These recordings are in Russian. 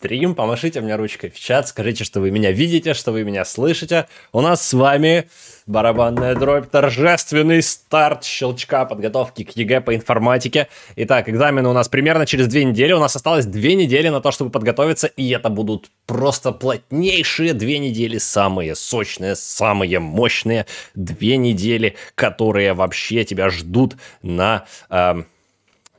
стрим, помашите мне ручкой в чат, скажите, что вы меня видите, что вы меня слышите. У нас с вами барабанная дробь, торжественный старт щелчка подготовки к ЕГЭ по информатике. Итак, экзамены у нас примерно через две недели, у нас осталось две недели на то, чтобы подготовиться, и это будут просто плотнейшие две недели, самые сочные, самые мощные две недели, которые вообще тебя ждут на... Э,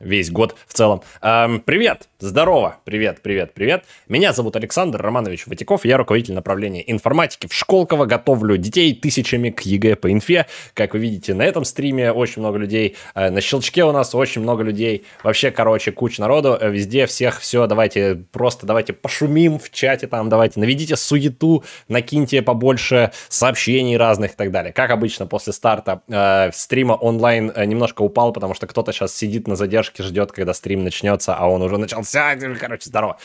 весь год в целом. Эм, привет, здорово, привет, привет, привет. Меня зовут Александр Романович Ватиков, я руководитель направления информатики в Школково, готовлю детей тысячами к ЕГЭ по инфе. Как вы видите, на этом стриме очень много людей, э, на щелчке у нас очень много людей, вообще, короче, куча народу, э, везде всех, все, давайте просто давайте пошумим в чате там, давайте наведите суету, накиньте побольше сообщений разных и так далее. Как обычно, после старта э, стрима онлайн э, немножко упал, потому что кто-то сейчас сидит на задержке кафешке, ждет, когда стрим начнется, а он уже начался. Короче, здорово.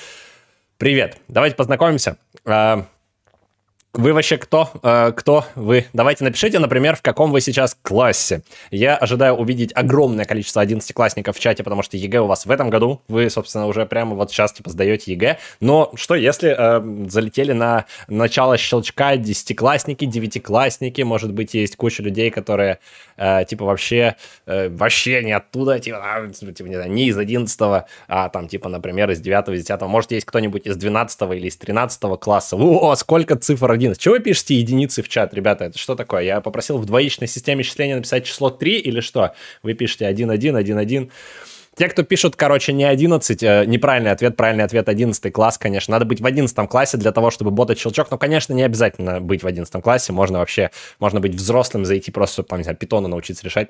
Привет, давайте познакомимся. А, вы вообще кто? Э, кто вы? Давайте напишите, например, в каком вы сейчас классе. Я ожидаю увидеть огромное количество одиннадцатиклассников в чате, потому что ЕГЭ у вас в этом году. Вы, собственно, уже прямо вот сейчас типа сдаете ЕГЭ. Но что если э, залетели на начало щелчка десятиклассники, девятиклассники? Может быть, есть куча людей, которые э, типа вообще э, вообще не оттуда, типа, а, типа не, знаю, не из одиннадцатого, а там типа, например, из девятого, из десятого. Может, есть кто-нибудь из двенадцатого или из тринадцатого класса. О, сколько цифр один 11. Чего вы пишете единицы в чат, ребята? Это что такое? Я попросил в двоичной системе счисления написать число 3 или что? Вы пишете 1, 1, 1, 1. Те, кто пишут, короче, не 11, э, неправильный ответ, правильный ответ 11 класс, конечно. Надо быть в 11 классе для того, чтобы ботать щелчок. Но, конечно, не обязательно быть в 11 классе. Можно вообще, можно быть взрослым, зайти просто, там, не знаю, питона научиться решать.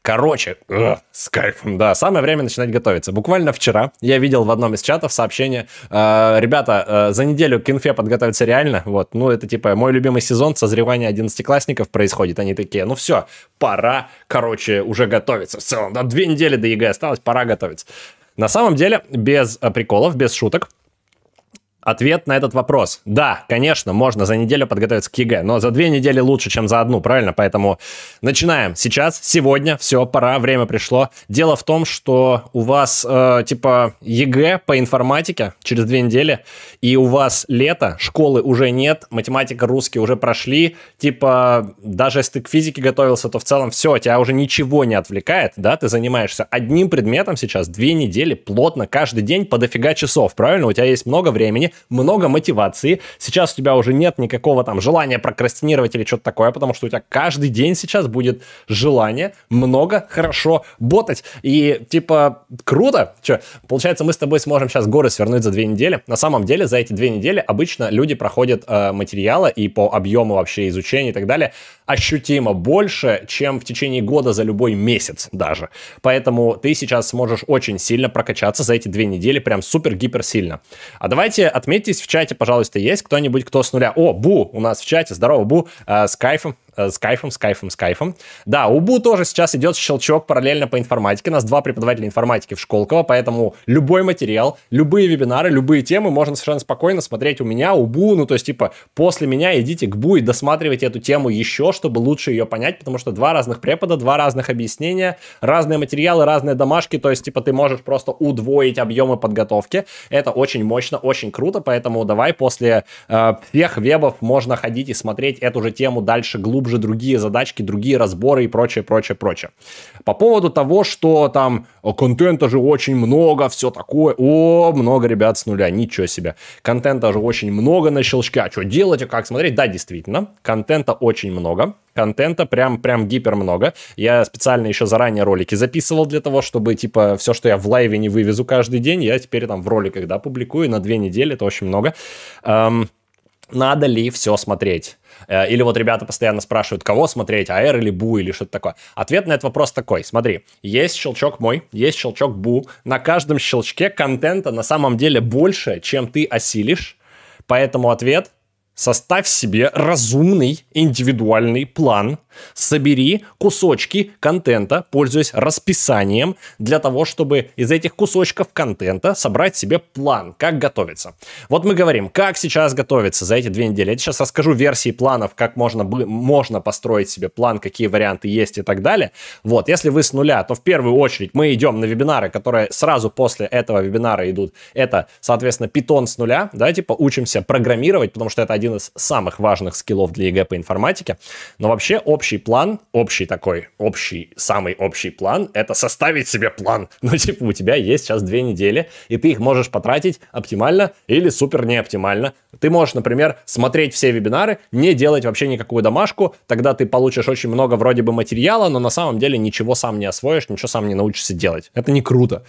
Короче, э, с кайфом, да. Самое время начинать готовиться. Буквально вчера я видел в одном из чатов сообщение, э, ребята, э, за неделю к инфе подготовиться реально, вот. Ну, это типа мой любимый сезон, созревание 11-классников происходит. Они такие, ну все, пора, короче, уже готовиться в целом. Да, две недели до ЕГЭ осталось, пора пора готовиться. На самом деле, без э, приколов, без шуток, Ответ на этот вопрос. Да, конечно, можно за неделю подготовиться к ЕГЭ, но за две недели лучше, чем за одну, правильно? Поэтому начинаем сейчас, сегодня, все, пора, время пришло. Дело в том, что у вас э, типа ЕГЭ по информатике через две недели, и у вас лето, школы уже нет, математика, русский уже прошли, типа даже если ты к физике готовился, то в целом все, тебя уже ничего не отвлекает, да, ты занимаешься одним предметом сейчас две недели плотно, каждый день по дофига часов, правильно? У тебя есть много времени, много мотивации. Сейчас у тебя уже нет никакого там желания прокрастинировать или что-то такое, потому что у тебя каждый день сейчас будет желание много хорошо ботать. И типа круто. Че, получается, мы с тобой сможем сейчас горы свернуть за две недели. На самом деле за эти две недели обычно люди проходят э, материалы и по объему вообще изучения и так далее ощутимо больше, чем в течение года за любой месяц даже. Поэтому ты сейчас сможешь очень сильно прокачаться за эти две недели, прям супер-гипер сильно. А давайте Отметьтесь в чате, пожалуйста, есть кто-нибудь, кто с нуля. О, Бу у нас в чате. Здорово, Бу. Э, с кайфом Э, с кайфом, с кайфом, с кайфом. Да, УБУ тоже сейчас идет щелчок параллельно по информатике. У нас два преподавателя информатики в Школково, поэтому любой материал, любые вебинары, любые темы можно совершенно спокойно смотреть у меня, УБУ, ну то есть типа после меня идите к БУ и досматривайте эту тему еще, чтобы лучше ее понять, потому что два разных препода, два разных объяснения, разные материалы, разные домашки, то есть типа ты можешь просто удвоить объемы подготовки. Это очень мощно, очень круто, поэтому давай после э, всех вебов можно ходить и смотреть эту же тему дальше глубже глубже другие задачки, другие разборы и прочее, прочее, прочее. По поводу того, что там э, контента же очень много, все такое. О, много ребят с нуля, ничего себе. Контента же очень много на щелчке. А что делать, а как смотреть? Да, действительно, контента очень много. Контента прям, прям гипер много. Я специально еще заранее ролики записывал для того, чтобы, типа, все, что я в лайве не вывезу каждый день, я теперь там в роликах, да, публикую на две недели, это очень много. Um, надо ли все смотреть? Э, или вот ребята постоянно спрашивают, кого смотреть, аэр или Бу, или что-то такое. Ответ на этот вопрос такой. Смотри, есть щелчок мой, есть щелчок Бу. На каждом щелчке контента на самом деле больше, чем ты осилишь. Поэтому ответ Составь себе разумный индивидуальный план. Собери кусочки контента, пользуясь расписанием, для того, чтобы из этих кусочков контента собрать себе план, как готовиться. Вот мы говорим, как сейчас готовиться за эти две недели. Я сейчас расскажу версии планов, как можно, можно построить себе план, какие варианты есть и так далее. Вот, если вы с нуля, то в первую очередь мы идем на вебинары, которые сразу после этого вебинара идут. Это, соответственно, питон с нуля, да, типа учимся программировать, потому что это один один из самых важных скиллов для ЕГЭ по информатике. Но вообще общий план, общий такой, общий, самый общий план, это составить себе план. Ну, типа, у тебя есть сейчас две недели, и ты их можешь потратить оптимально или супер неоптимально. Ты можешь, например, смотреть все вебинары, не делать вообще никакую домашку, тогда ты получишь очень много вроде бы материала, но на самом деле ничего сам не освоишь, ничего сам не научишься делать. Это не круто.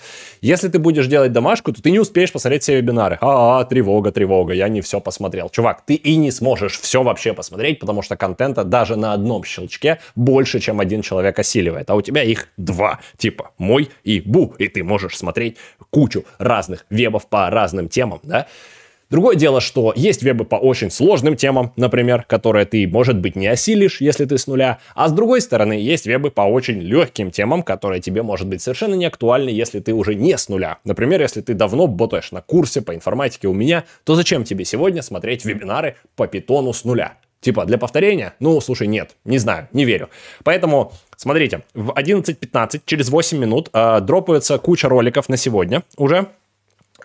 Если ты будешь делать домашку, то ты не успеешь посмотреть все вебинары. А, а, а тревога, тревога, я не все посмотрел. Чувак, ты и не сможешь все вообще посмотреть, потому что контента даже на одном щелчке больше, чем один человек осиливает. А у тебя их два, типа мой и бу, и ты можешь смотреть кучу разных вебов по разным темам, да? Другое дело, что есть вебы по очень сложным темам, например, которые ты, может быть, не осилишь, если ты с нуля, а с другой стороны, есть вебы по очень легким темам, которые тебе, может быть, совершенно не актуальны, если ты уже не с нуля. Например, если ты давно ботаешь на курсе по информатике у меня, то зачем тебе сегодня смотреть вебинары по питону с нуля? Типа, для повторения? Ну, слушай, нет, не знаю, не верю. Поэтому, смотрите, в 11.15, через 8 минут, э, дропается куча роликов на сегодня уже,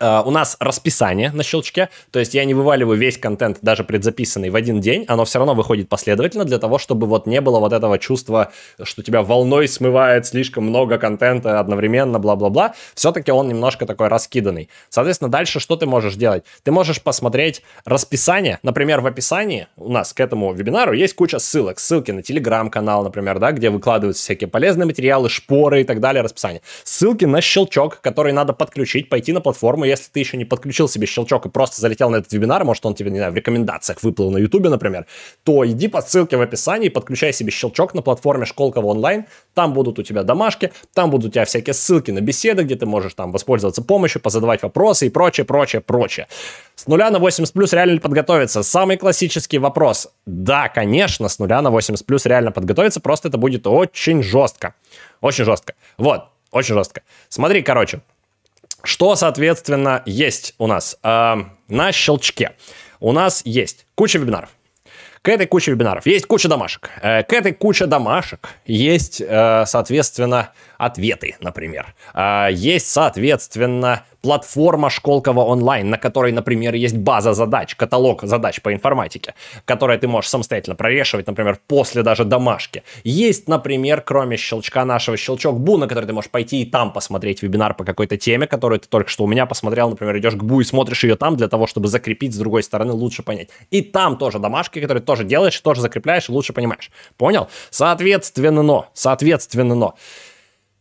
а, у нас расписание на щелчке, то есть я не вываливаю весь контент, даже предзаписанный, в один день, оно все равно выходит последовательно для того, чтобы вот не было вот этого чувства, что тебя волной смывает слишком много контента одновременно, бла-бла-бла. Все-таки он немножко такой раскиданный. Соответственно, дальше что ты можешь делать? Ты можешь посмотреть расписание. Например, в описании у нас к этому вебинару есть куча ссылок. Ссылки на телеграм-канал, например, да, где выкладываются всякие полезные материалы, шпоры и так далее, расписание. Ссылки на щелчок, который надо подключить, пойти на платформу если ты еще не подключил себе щелчок и просто залетел на этот вебинар, может, он тебе, не знаю, в рекомендациях выплыл на Ютубе, например, то иди по ссылке в описании, подключай себе щелчок на платформе Школка В онлайн, там будут у тебя домашки, там будут у тебя всякие ссылки на беседы, где ты можешь там воспользоваться помощью, позадавать вопросы и прочее, прочее, прочее. С нуля на 80 плюс реально ли подготовиться? Самый классический вопрос. Да, конечно, с нуля на 80 плюс реально подготовиться, просто это будет очень жестко. Очень жестко. Вот, очень жестко. Смотри, короче, что, соответственно, есть у нас э, на щелчке? У нас есть куча вебинаров. К этой куче вебинаров есть куча домашек. Э, к этой куче домашек есть, э, соответственно, ответы, например. А, есть, соответственно, платформа Школкова онлайн, на которой, например, есть база задач, каталог задач по информатике, которые ты можешь самостоятельно прорешивать, например, после даже домашки. Есть, например, кроме щелчка нашего щелчок Бу, на который ты можешь пойти и там посмотреть вебинар по какой-то теме, которую ты только что у меня посмотрел, например, идешь к Бу и смотришь ее там для того, чтобы закрепить с другой стороны, лучше понять. И там тоже домашки, которые тоже делаешь, тоже закрепляешь и лучше понимаешь. Понял? Соответственно, но, соответственно, но.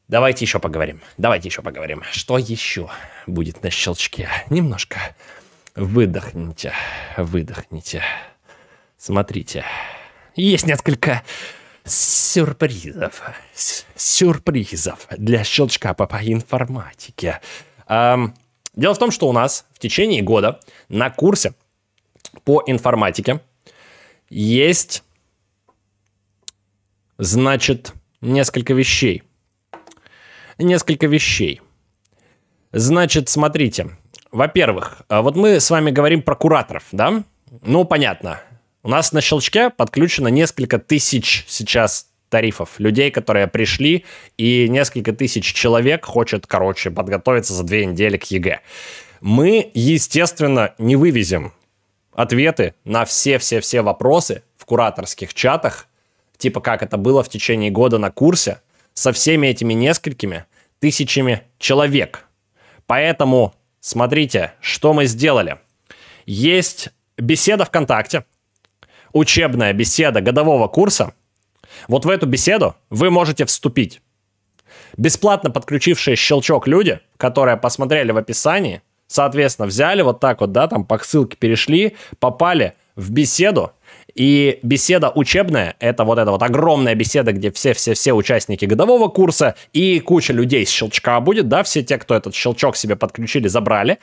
Давайте еще поговорим. Давайте еще поговорим. Что еще будет на щелчке? Немножко. Выдохните, выдохните. Смотрите. Есть несколько сюрпризов. Сюрпризов для щелчка по, по информатике. Эм, дело в том, что у нас в течение года на курсе по информатике есть, значит, несколько вещей несколько вещей. Значит, смотрите. Во-первых, э, вот мы с вами говорим про кураторов, да? Ну, понятно. У нас на щелчке подключено несколько тысяч сейчас тарифов, людей, которые пришли, и несколько тысяч человек хочет, короче, подготовиться за две недели к ЕГЭ. Мы, естественно, не вывезем ответы на все-все-все вопросы в кураторских чатах, типа как это было в течение года на курсе, со всеми этими несколькими тысячами человек. Поэтому смотрите, что мы сделали. Есть беседа ВКонтакте, учебная беседа годового курса. Вот в эту беседу вы можете вступить. Бесплатно подключившие щелчок люди, которые посмотрели в описании, соответственно, взяли вот так вот, да, там по ссылке перешли, попали в беседу, и беседа учебная, это вот эта вот огромная беседа, где все-все-все участники годового курса и куча людей с щелчка будет, да, все те, кто этот щелчок себе подключили, забрали.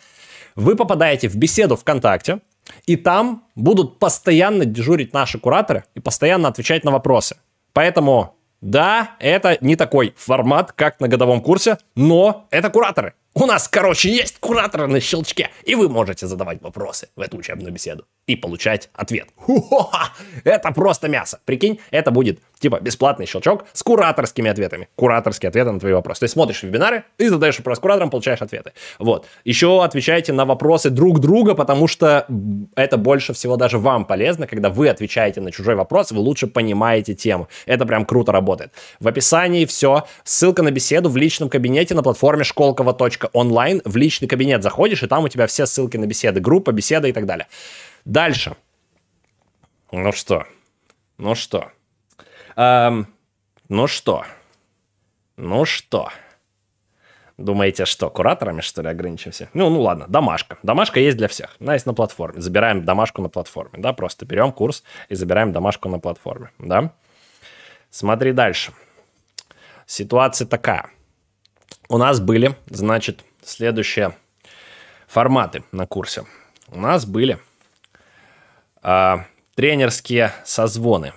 Вы попадаете в беседу ВКонтакте, и там будут постоянно дежурить наши кураторы и постоянно отвечать на вопросы. Поэтому, да, это не такой формат, как на годовом курсе, но это кураторы. У нас, короче, есть куратор на щелчке, и вы можете задавать вопросы в эту учебную беседу и получать ответ. Ху-ха! Это просто мясо. Прикинь, это будет типа бесплатный щелчок с кураторскими ответами. Кураторские ответы на твои вопросы. То есть смотришь вебинары и задаешь вопрос кураторам, получаешь ответы. Вот. Еще отвечайте на вопросы друг друга, потому что это больше всего даже вам полезно, когда вы отвечаете на чужой вопрос, вы лучше понимаете тему. Это прям круто работает. В описании все. Ссылка на беседу в личном кабинете на платформе школкова.ру онлайн, в личный кабинет заходишь, и там у тебя все ссылки на беседы, группа, беседа и так далее. Дальше. Ну что? Ну что? Эм, ну что? Ну что? Думаете, что, кураторами, что ли, ограничимся? Ну, ну ладно, домашка. Домашка есть для всех. Она есть на платформе. Забираем домашку на платформе, да? Просто берем курс и забираем домашку на платформе, да? Смотри дальше. Ситуация такая. У нас были, значит, следующие форматы на курсе. У нас были э, тренерские созвоны,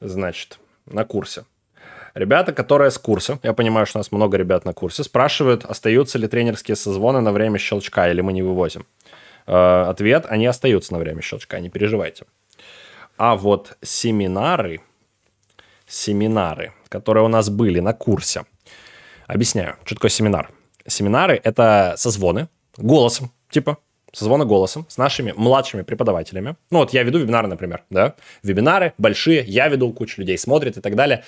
значит, на курсе. Ребята, которые с курса, я понимаю, что у нас много ребят на курсе, спрашивают, остаются ли тренерские созвоны на время щелчка или мы не вывозим. Э, ответ, они остаются на время щелчка, не переживайте. А вот семинары, семинары, которые у нас были на курсе – Объясняю, что такое семинар. Семинары — это созвоны голосом, типа, созвона голосом с нашими младшими преподавателями. Ну вот я веду вебинар, например, да, вебинары большие, я веду, кучу людей смотрит и так далее.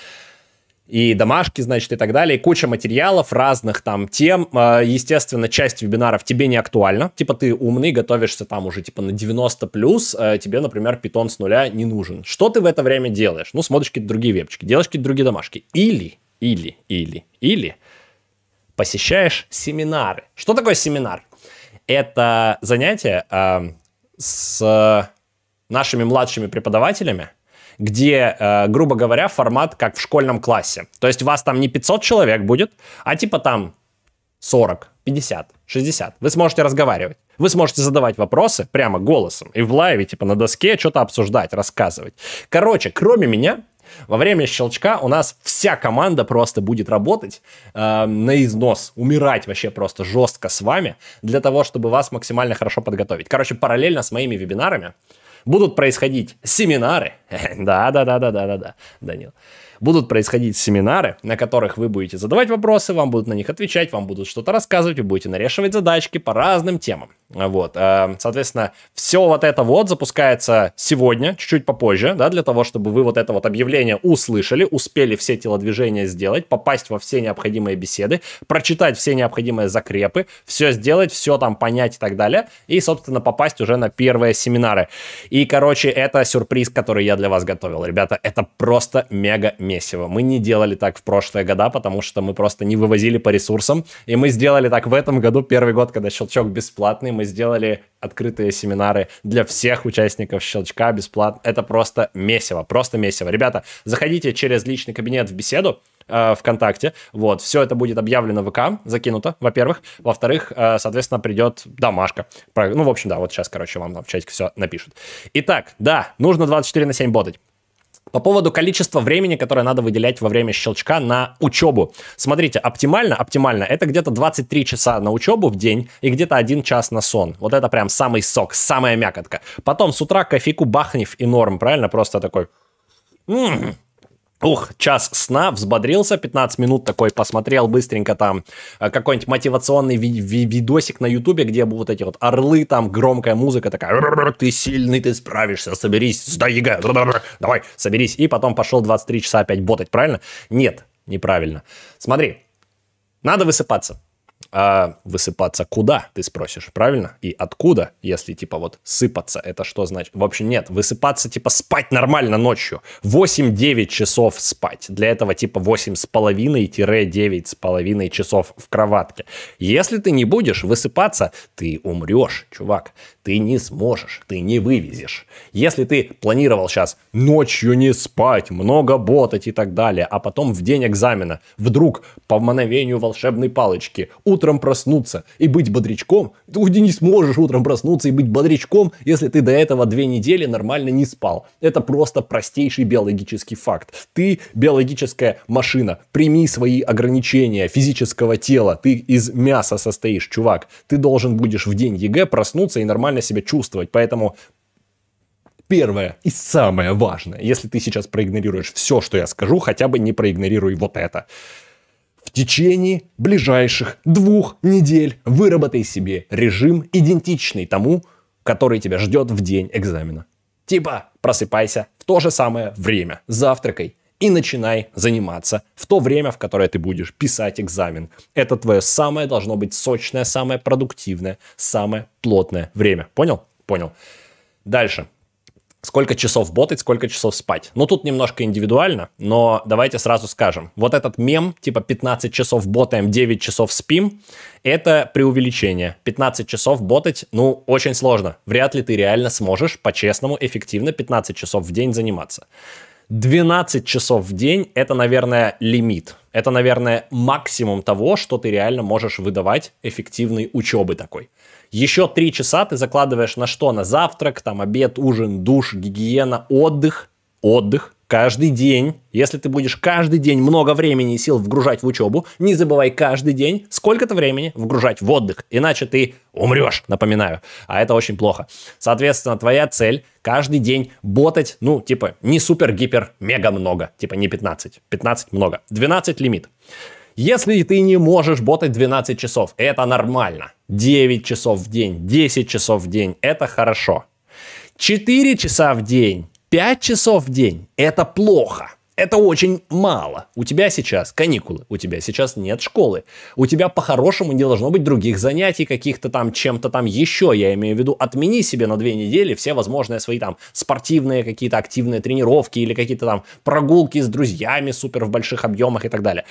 И домашки, значит, и так далее. И куча материалов разных там тем. А, естественно, часть вебинаров тебе не актуальна. Типа ты умный, готовишься там уже типа на 90 плюс. А тебе, например, питон с нуля не нужен. Что ты в это время делаешь? Ну, смотришь какие-то другие вебчики, делаешь какие-то другие домашки. Или, или, или, или посещаешь семинары. Что такое семинар? Это занятие э, с нашими младшими преподавателями, где, э, грубо говоря, формат как в школьном классе. То есть вас там не 500 человек будет, а типа там 40, 50, 60. Вы сможете разговаривать. Вы сможете задавать вопросы прямо голосом и в лайве, типа на доске, что-то обсуждать, рассказывать. Короче, кроме меня, во время щелчка у нас вся команда просто будет работать э, на износ, умирать вообще просто жестко с вами для того, чтобы вас максимально хорошо подготовить. Короче, параллельно с моими вебинарами будут происходить семинары. Да-да-да-да-да-да, Данил. Будут происходить семинары, на которых вы будете задавать вопросы, вам будут на них отвечать, вам будут что-то рассказывать, вы будете нарешивать задачки по разным темам. Вот, э, соответственно, все вот это вот запускается сегодня, чуть-чуть попозже, да, для того, чтобы вы вот это вот объявление услышали, успели все телодвижения сделать, попасть во все необходимые беседы, прочитать все необходимые закрепы, все сделать, все там понять и так далее, и, собственно, попасть уже на первые семинары. И, короче, это сюрприз, который я для вас готовил, ребята, это просто мега-мега месиво. Мы не делали так в прошлые года, потому что мы просто не вывозили по ресурсам. И мы сделали так в этом году, первый год, когда щелчок бесплатный, мы сделали открытые семинары для всех участников щелчка бесплатно. Это просто месиво, просто месиво. Ребята, заходите через личный кабинет в беседу, э, ВКонтакте. Вот, все это будет объявлено в ВК, закинуто, во-первых. Во-вторых, э, соответственно, придет домашка. Ну, в общем, да, вот сейчас, короче, вам в чатике все напишут. Итак, да, нужно 24 на 7 бодать. По поводу количества времени, которое надо выделять во время щелчка на учебу. Смотрите, оптимально, оптимально, это где-то 23 часа на учебу в день и где-то 1 час на сон. Вот это прям самый сок, самая мякотка. Потом с утра кофейку бахнев и норм, правильно? Просто такой... М -м -м. Ух, час сна, взбодрился, 15 минут такой посмотрел быстренько там э, какой-нибудь мотивационный ви- ви- видосик на ютубе, где вот эти вот орлы, там громкая музыка такая, ты сильный, ты справишься, соберись, сдай ЕГЭ, давай, соберись, и потом пошел 23 часа опять ботать, правильно? Нет, неправильно. Смотри, надо высыпаться. А высыпаться куда, ты спросишь, правильно? И откуда, если типа вот сыпаться, это что значит? В общем, нет, высыпаться типа спать нормально ночью. 8-9 часов спать. Для этого типа 8,5-9 с половиной часов в кроватке. Если ты не будешь высыпаться, ты умрешь, чувак. Ты не сможешь, ты не вывезешь. Если ты планировал сейчас ночью не спать, много ботать и так далее, а потом в день экзамена вдруг по мановению волшебной палочки у утром проснуться и быть бодрячком. Ты не сможешь утром проснуться и быть бодрячком, если ты до этого две недели нормально не спал. Это просто простейший биологический факт. Ты биологическая машина. Прими свои ограничения физического тела. Ты из мяса состоишь, чувак. Ты должен будешь в день ЕГЭ проснуться и нормально себя чувствовать. Поэтому первое и самое важное, если ты сейчас проигнорируешь все, что я скажу, хотя бы не проигнорируй вот это течение ближайших двух недель выработай себе режим, идентичный тому, который тебя ждет в день экзамена. Типа просыпайся в то же самое время, завтракай и начинай заниматься в то время, в которое ты будешь писать экзамен. Это твое самое должно быть сочное, самое продуктивное, самое плотное время. Понял? Понял. Дальше сколько часов ботать, сколько часов спать. Ну, тут немножко индивидуально, но давайте сразу скажем. Вот этот мем, типа 15 часов ботаем, 9 часов спим, это преувеличение. 15 часов ботать, ну, очень сложно. Вряд ли ты реально сможешь по-честному, эффективно 15 часов в день заниматься. 12 часов в день – это, наверное, лимит. Это, наверное, максимум того, что ты реально можешь выдавать эффективной учебы такой. Еще три часа ты закладываешь на что? На завтрак, там обед, ужин, душ, гигиена, отдых. Отдых каждый день. Если ты будешь каждый день много времени и сил вгружать в учебу, не забывай каждый день сколько-то времени вгружать в отдых. Иначе ты умрешь, напоминаю. А это очень плохо. Соответственно, твоя цель каждый день ботать, ну, типа, не супер-гипер-мега много. Типа, не 15. 15 много. 12 лимит. Если ты не можешь ботать 12 часов, это нормально. 9 часов в день, 10 часов в день, это хорошо. 4 часа в день, 5 часов в день, это плохо. Это очень мало. У тебя сейчас каникулы, у тебя сейчас нет школы. У тебя по-хорошему не должно быть других занятий каких-то там, чем-то там еще. Я имею в виду, отмени себе на две недели все возможные свои там спортивные какие-то активные тренировки или какие-то там прогулки с друзьями супер в больших объемах и так далее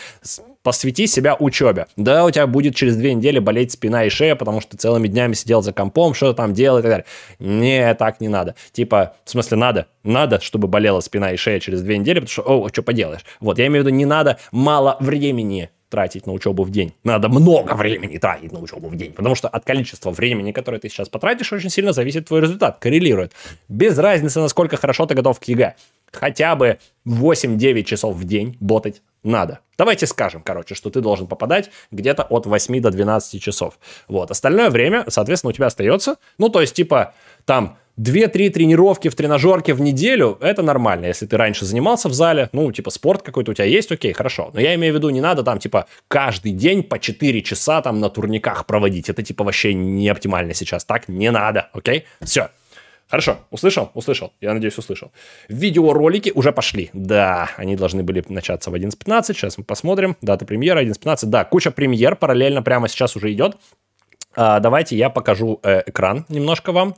посвяти себя учебе. Да, у тебя будет через две недели болеть спина и шея, потому что целыми днями сидел за компом, что-то там делал и так далее. Не, так не надо. Типа, в смысле, надо, надо, чтобы болела спина и шея через две недели, потому что, о, а что поделаешь. Вот, я имею в виду, не надо мало времени тратить на учебу в день. Надо много времени тратить на учебу в день, потому что от количества времени, которое ты сейчас потратишь, очень сильно зависит твой результат, коррелирует. Без разницы, насколько хорошо ты готов к ЕГЭ. Хотя бы 8-9 часов в день ботать надо. Давайте скажем, короче, что ты должен попадать где-то от 8 до 12 часов. Вот, остальное время, соответственно, у тебя остается, ну, то есть, типа, там, 2-3 тренировки в тренажерке в неделю, это нормально. Если ты раньше занимался в зале, ну, типа, спорт какой-то у тебя есть, окей, хорошо. Но я имею в виду, не надо там, типа, каждый день по 4 часа там на турниках проводить. Это, типа, вообще не оптимально сейчас. Так не надо, окей? Все, Хорошо, услышал? Услышал. Я надеюсь, услышал. Видеоролики уже пошли. Да, они должны были начаться в 11.15. Сейчас мы посмотрим. Дата премьеры 11.15. Да, куча премьер параллельно прямо сейчас уже идет. А, давайте я покажу э, экран немножко вам.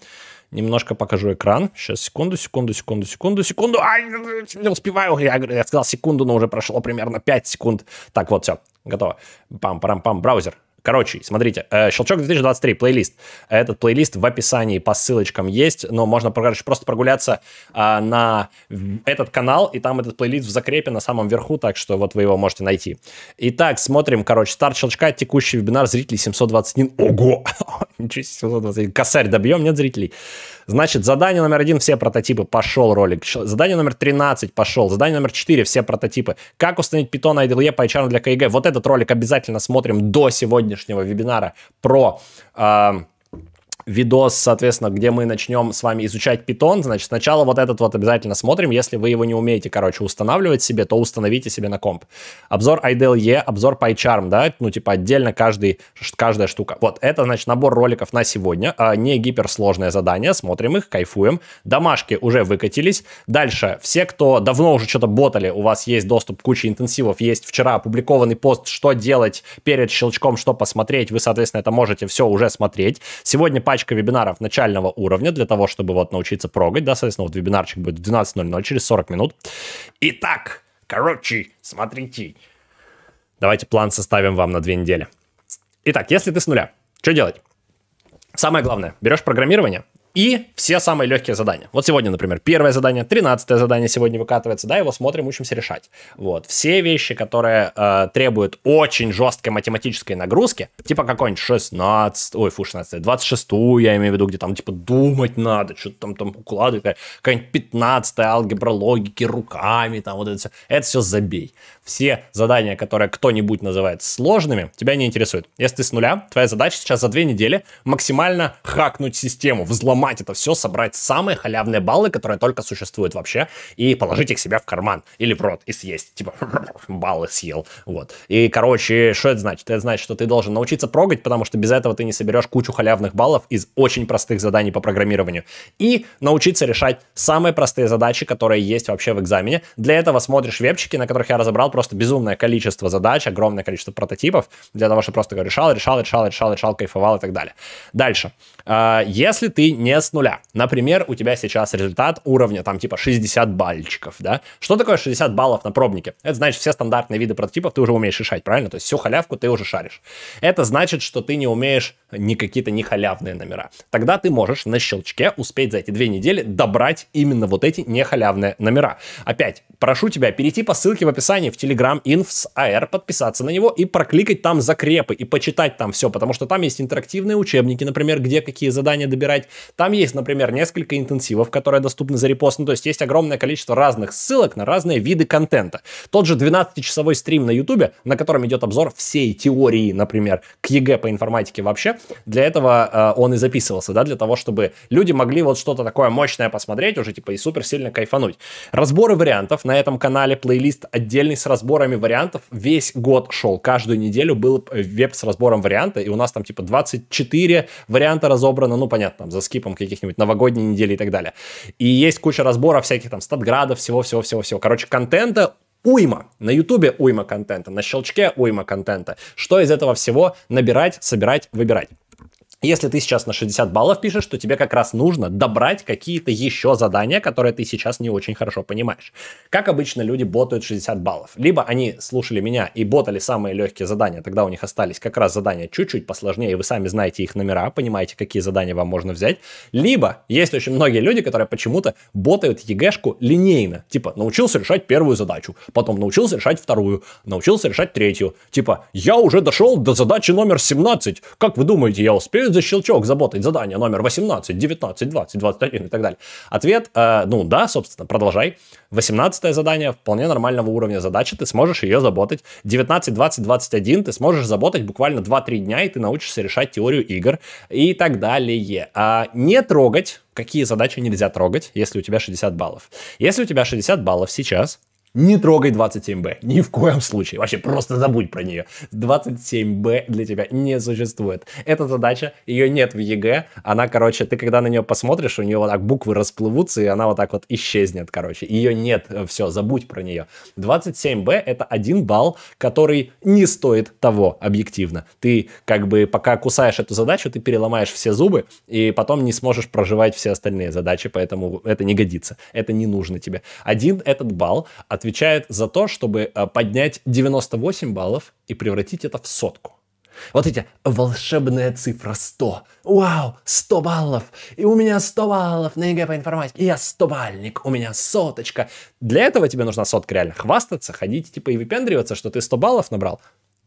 Немножко покажу экран. Сейчас, секунду, секунду, секунду, секунду, секунду. Ай, не успеваю. Я, я сказал секунду, но уже прошло примерно 5 секунд. Так, вот, все. Готово. Пам-парам-пам. Браузер. Короче, смотрите, э, «Щелчок 2023» плейлист. Этот плейлист в описании по ссылочкам есть, но можно, короче, просто прогуляться а, на этот канал, и там этот плейлист в закрепе на самом верху, так что вот вы его можете найти. Итак, смотрим, короче, старт «Щелчка», текущий вебинар, зрители 721. Ого! Ничего себе, 721. Косарь добьем, нет зрителей? Значит, задание номер один, все прототипы, пошел ролик. Задание номер 13 пошел. Задание номер 4, все прототипы. Как установить Python IDLE e по HR для КИГ? Вот этот ролик обязательно смотрим до сегодня сегодняшнего вебинара про... Э, видос, соответственно, где мы начнем с вами изучать питон, значит, сначала вот этот вот обязательно смотрим. Если вы его не умеете, короче, устанавливать себе, то установите себе на комп. Обзор IDLE, обзор PyCharm, да, ну, типа отдельно каждый, каждая штука. Вот, это, значит, набор роликов на сегодня, а, не гиперсложное задание, смотрим их, кайфуем. Домашки уже выкатились. Дальше, все, кто давно уже что-то ботали, у вас есть доступ к куче интенсивов, есть вчера опубликованный пост, что делать перед щелчком, что посмотреть, вы, соответственно, это можете все уже смотреть. Сегодня патч пачка вебинаров начального уровня для того, чтобы вот научиться прогать, да, соответственно, вот вебинарчик будет в 12.00 через 40 минут. Итак, короче, смотрите. Давайте план составим вам на две недели. Итак, если ты с нуля, что делать? Самое главное, берешь программирование, и все самые легкие задания. Вот сегодня, например, первое задание, тринадцатое задание сегодня выкатывается, да, его смотрим, учимся решать. Вот, все вещи, которые э, требуют очень жесткой математической нагрузки, типа какой-нибудь 16, ой, фу, 16, 26, я имею в виду, где там, типа, думать надо, что-то там, там укладывать, какая-нибудь 15 алгебра логики руками, там, вот это все, это все забей все задания, которые кто-нибудь называет сложными, тебя не интересуют. Если ты с нуля, твоя задача сейчас за две недели максимально хакнуть систему, взломать это все, собрать самые халявные баллы, которые только существуют вообще, и положить их себе в карман или в рот и съесть. Типа, баллы съел. Вот. И, короче, что это значит? Это значит, что ты должен научиться прогать, потому что без этого ты не соберешь кучу халявных баллов из очень простых заданий по программированию. И научиться решать самые простые задачи, которые есть вообще в экзамене. Для этого смотришь вебчики, на которых я разобрал просто безумное количество задач, огромное количество прототипов для того, чтобы просто говорю, решал, решал, решал, решал, решал, кайфовал и так далее. Дальше. А, если ты не с нуля, например, у тебя сейчас результат уровня там типа 60 бальчиков, да? Что такое 60 баллов на пробнике? Это значит, все стандартные виды прототипов ты уже умеешь решать, правильно? То есть всю халявку ты уже шаришь. Это значит, что ты не умеешь ни какие-то не халявные номера. Тогда ты можешь на щелчке успеть за эти две недели добрать именно вот эти не халявные номера. Опять, прошу тебя перейти по ссылке в описании в телеграм Telegram Infs AR, а подписаться на него и прокликать там закрепы и почитать там все, потому что там есть интерактивные учебники, например, где какие задания добирать. Там есть, например, несколько интенсивов, которые доступны за репост. Ну, то есть есть огромное количество разных ссылок на разные виды контента. Тот же 12-часовой стрим на YouTube, на котором идет обзор всей теории, например, к ЕГЭ по информатике вообще, для этого э, он и записывался, да, для того, чтобы люди могли вот что-то такое мощное посмотреть уже, типа, и супер сильно кайфануть. Разборы вариантов на этом канале, плейлист отдельный с разборами вариантов весь год шел. Каждую неделю был э, веб с разбором варианта, и у нас там типа 24 варианта разобрано, ну, понятно, там, за скипом каких-нибудь новогодней недели и так далее. И есть куча разборов всяких там статградов, всего-всего-всего-всего. Короче, контента уйма. На Ютубе уйма контента, на Щелчке уйма контента. Что из этого всего набирать, собирать, выбирать? Если ты сейчас на 60 баллов пишешь, то тебе как раз нужно добрать какие-то еще задания, которые ты сейчас не очень хорошо понимаешь. Как обычно люди ботают 60 баллов. Либо они слушали меня и ботали самые легкие задания, тогда у них остались как раз задания чуть-чуть посложнее, и вы сами знаете их номера, понимаете, какие задания вам можно взять. Либо есть очень многие люди, которые почему-то ботают ЕГЭшку линейно. Типа, научился решать первую задачу, потом научился решать вторую, научился решать третью. Типа, я уже дошел до задачи номер 17. Как вы думаете, я успею Лежит за щелчок заботать задание номер 18, 19, 20, 21 и так далее. Ответ, э, ну да, собственно, продолжай. 18 задание вполне нормального уровня задачи, ты сможешь ее заботать. 19, 20, 21 ты сможешь заботать буквально 2-3 дня, и ты научишься решать теорию игр и так далее. А не трогать, какие задачи нельзя трогать, если у тебя 60 баллов. Если у тебя 60 баллов сейчас, не трогай 27Б, ни в коем случае. Вообще просто забудь про нее. 27Б для тебя не существует. Эта задача, ее нет в ЕГЭ. Она, короче, ты когда на нее посмотришь, у нее вот так буквы расплывутся, и она вот так вот исчезнет, короче. Ее нет, э, все, забудь про нее. 27Б это один балл, который не стоит того, объективно. Ты как бы пока кусаешь эту задачу, ты переломаешь все зубы, и потом не сможешь проживать все остальные задачи, поэтому это не годится. Это не нужно тебе. Один этот балл отвечает за то, чтобы э, поднять 98 баллов и превратить это в сотку. Вот эти волшебная цифра 100. Вау, 100 баллов. И у меня 100 баллов на ЕГЭ по информатике. И я 100 бальник, у меня соточка. Для этого тебе нужна сотка реально хвастаться, ходить типа и выпендриваться, что ты 100 баллов набрал.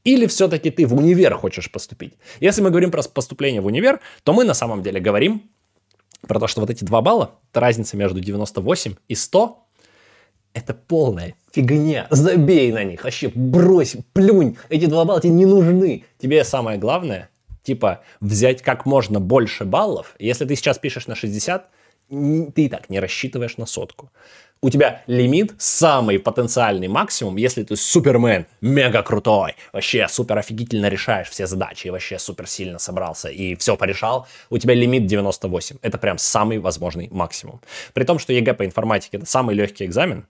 Или все-таки ты в универ хочешь поступить. Если мы говорим про поступление в универ, то мы на самом деле говорим про то, что вот эти 2 балла, это разница между 98 и 100, это полная фигня. Забей на них, вообще брось, плюнь. Эти два балла тебе не нужны. Тебе самое главное, типа, взять как можно больше баллов. Если ты сейчас пишешь на 60, ты и так не рассчитываешь на сотку. У тебя лимит самый потенциальный максимум, если ты супермен, мега крутой, вообще супер офигительно решаешь все задачи, вообще супер сильно собрался и все порешал, у тебя лимит 98. Это прям самый возможный максимум. При том, что ЕГЭ по информатике это самый легкий экзамен,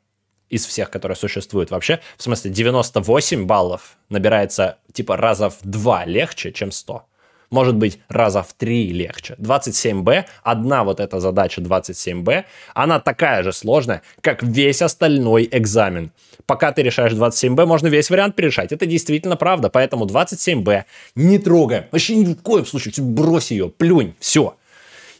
из всех, которые существуют вообще. В смысле, 98 баллов набирается типа раза в два легче, чем 100 может быть раза в три легче. 27B, одна вот эта задача 27B, она такая же сложная, как весь остальной экзамен. Пока ты решаешь 27B, можно весь вариант перешать. Это действительно правда, поэтому 27B не трогаем. Вообще ни в коем случае, брось ее, плюнь, все.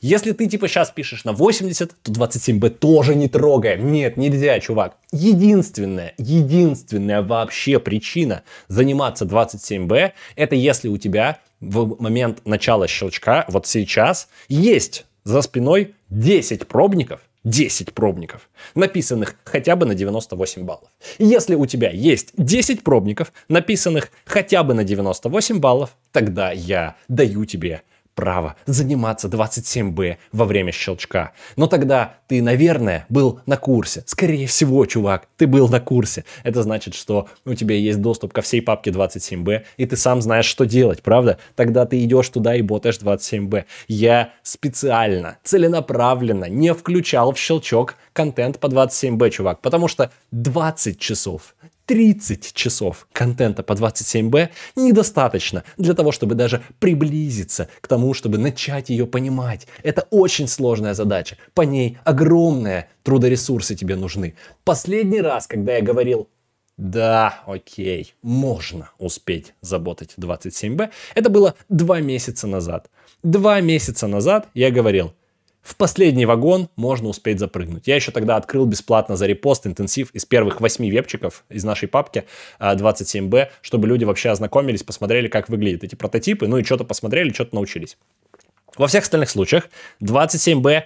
Если ты типа сейчас пишешь на 80, то 27b тоже не трогаем. Нет, нельзя, чувак. Единственная, единственная вообще причина заниматься 27b, это если у тебя в момент начала щелчка, вот сейчас, есть за спиной 10 пробников, 10 пробников, написанных хотя бы на 98 баллов. Если у тебя есть 10 пробников, написанных хотя бы на 98 баллов, тогда я даю тебе право заниматься 27Б во время щелчка. Но тогда ты, наверное, был на курсе. Скорее всего, чувак, ты был на курсе. Это значит, что у тебя есть доступ ко всей папке 27Б, и ты сам знаешь, что делать, правда? Тогда ты идешь туда и ботаешь 27Б. Я специально, целенаправленно не включал в щелчок контент по 27Б, чувак, потому что 20 часов 30 часов контента по 27b недостаточно для того, чтобы даже приблизиться к тому, чтобы начать ее понимать. Это очень сложная задача. По ней огромные трудоресурсы тебе нужны. Последний раз, когда я говорил да, окей, можно успеть заботать 27Б. Это было два месяца назад. Два месяца назад я говорил, в последний вагон можно успеть запрыгнуть. Я еще тогда открыл бесплатно за репост интенсив из первых восьми вебчиков из нашей папки 27B, а, чтобы люди вообще ознакомились, посмотрели, как выглядят эти прототипы, ну и что-то посмотрели, что-то научились. Во всех остальных случаях 27B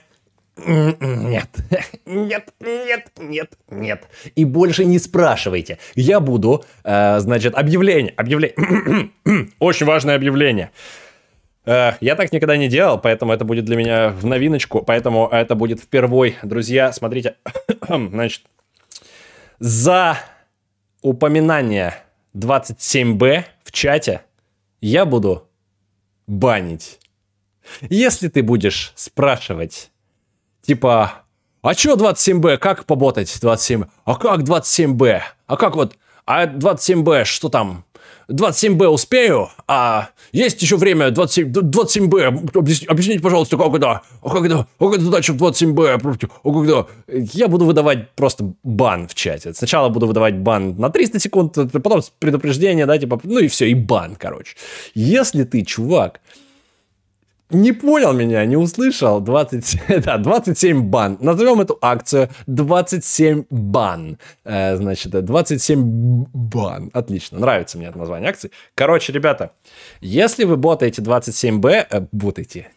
нет, нет, нет, нет, нет. И больше не спрашивайте. Я буду, э, значит, объявление, объявление, очень важное объявление. Э, я так никогда не делал, поэтому это будет для меня в новиночку, поэтому это будет впервой. Друзья, смотрите, значит, за упоминание 27Б в чате я буду банить. Если ты будешь спрашивать, типа, а чё 27Б, как поботать 27? А как 27Б? А как вот, а 27Б, что там? 27Б успею, а есть еще время 27, 27Б, объясните, пожалуйста, как это, как это, как это задача в 27Б, как это. Я буду выдавать просто бан в чате. Сначала буду выдавать бан на 300 секунд, потом предупреждение, да, типа, ну и все, и бан, короче. Если ты, чувак, не понял меня, не услышал. 20, да, 27 бан. Назовем эту акцию 27 бан. Э, значит, 27 э, бан. Отлично, нравится мне это название акции. Короче, ребята, если вы ботаете 27Б, э, ботаете,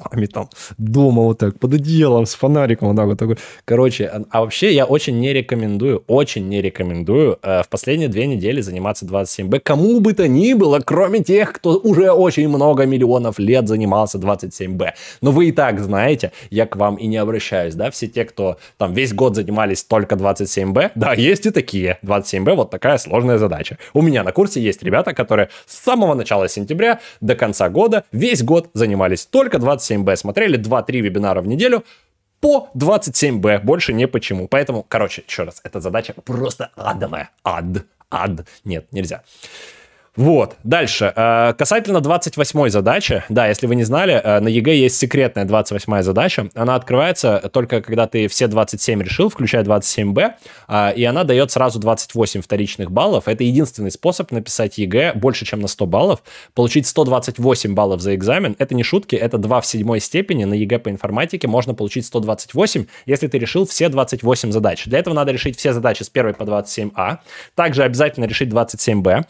волосами там дома вот так, под одеялом, с фонариком вот так вот. Такой. Короче, а, а вообще я очень не рекомендую, очень не рекомендую э, в последние две недели заниматься 27Б кому бы то ни было, кроме тех, кто уже очень много миллионов лет занимался 27Б. Но вы и так знаете, я к вам и не обращаюсь, да, все те, кто там весь год занимались только 27Б, да, есть и такие. 27Б вот такая сложная задача. У меня на курсе есть ребята, которые с самого начала сентября до конца года весь год занимались только 27 27B, смотрели 2-3 вебинара в неделю, по 27Б, больше не почему. Поэтому, короче, еще раз, эта задача просто адовая. Ад, ад. Нет, нельзя. Вот, дальше. Э, касательно 28 задачи, да, если вы не знали, э, на ЕГЭ есть секретная 28 задача. Она открывается только когда ты все 27 решил, включая 27Б, э, и она дает сразу 28 вторичных баллов. Это единственный способ написать ЕГЭ больше, чем на 100 баллов. Получить 128 баллов за экзамен, это не шутки, это 2 в седьмой степени. На ЕГЭ по информатике можно получить 128, если ты решил все 28 задач. Для этого надо решить все задачи с 1 по 27А. Также обязательно решить 27Б.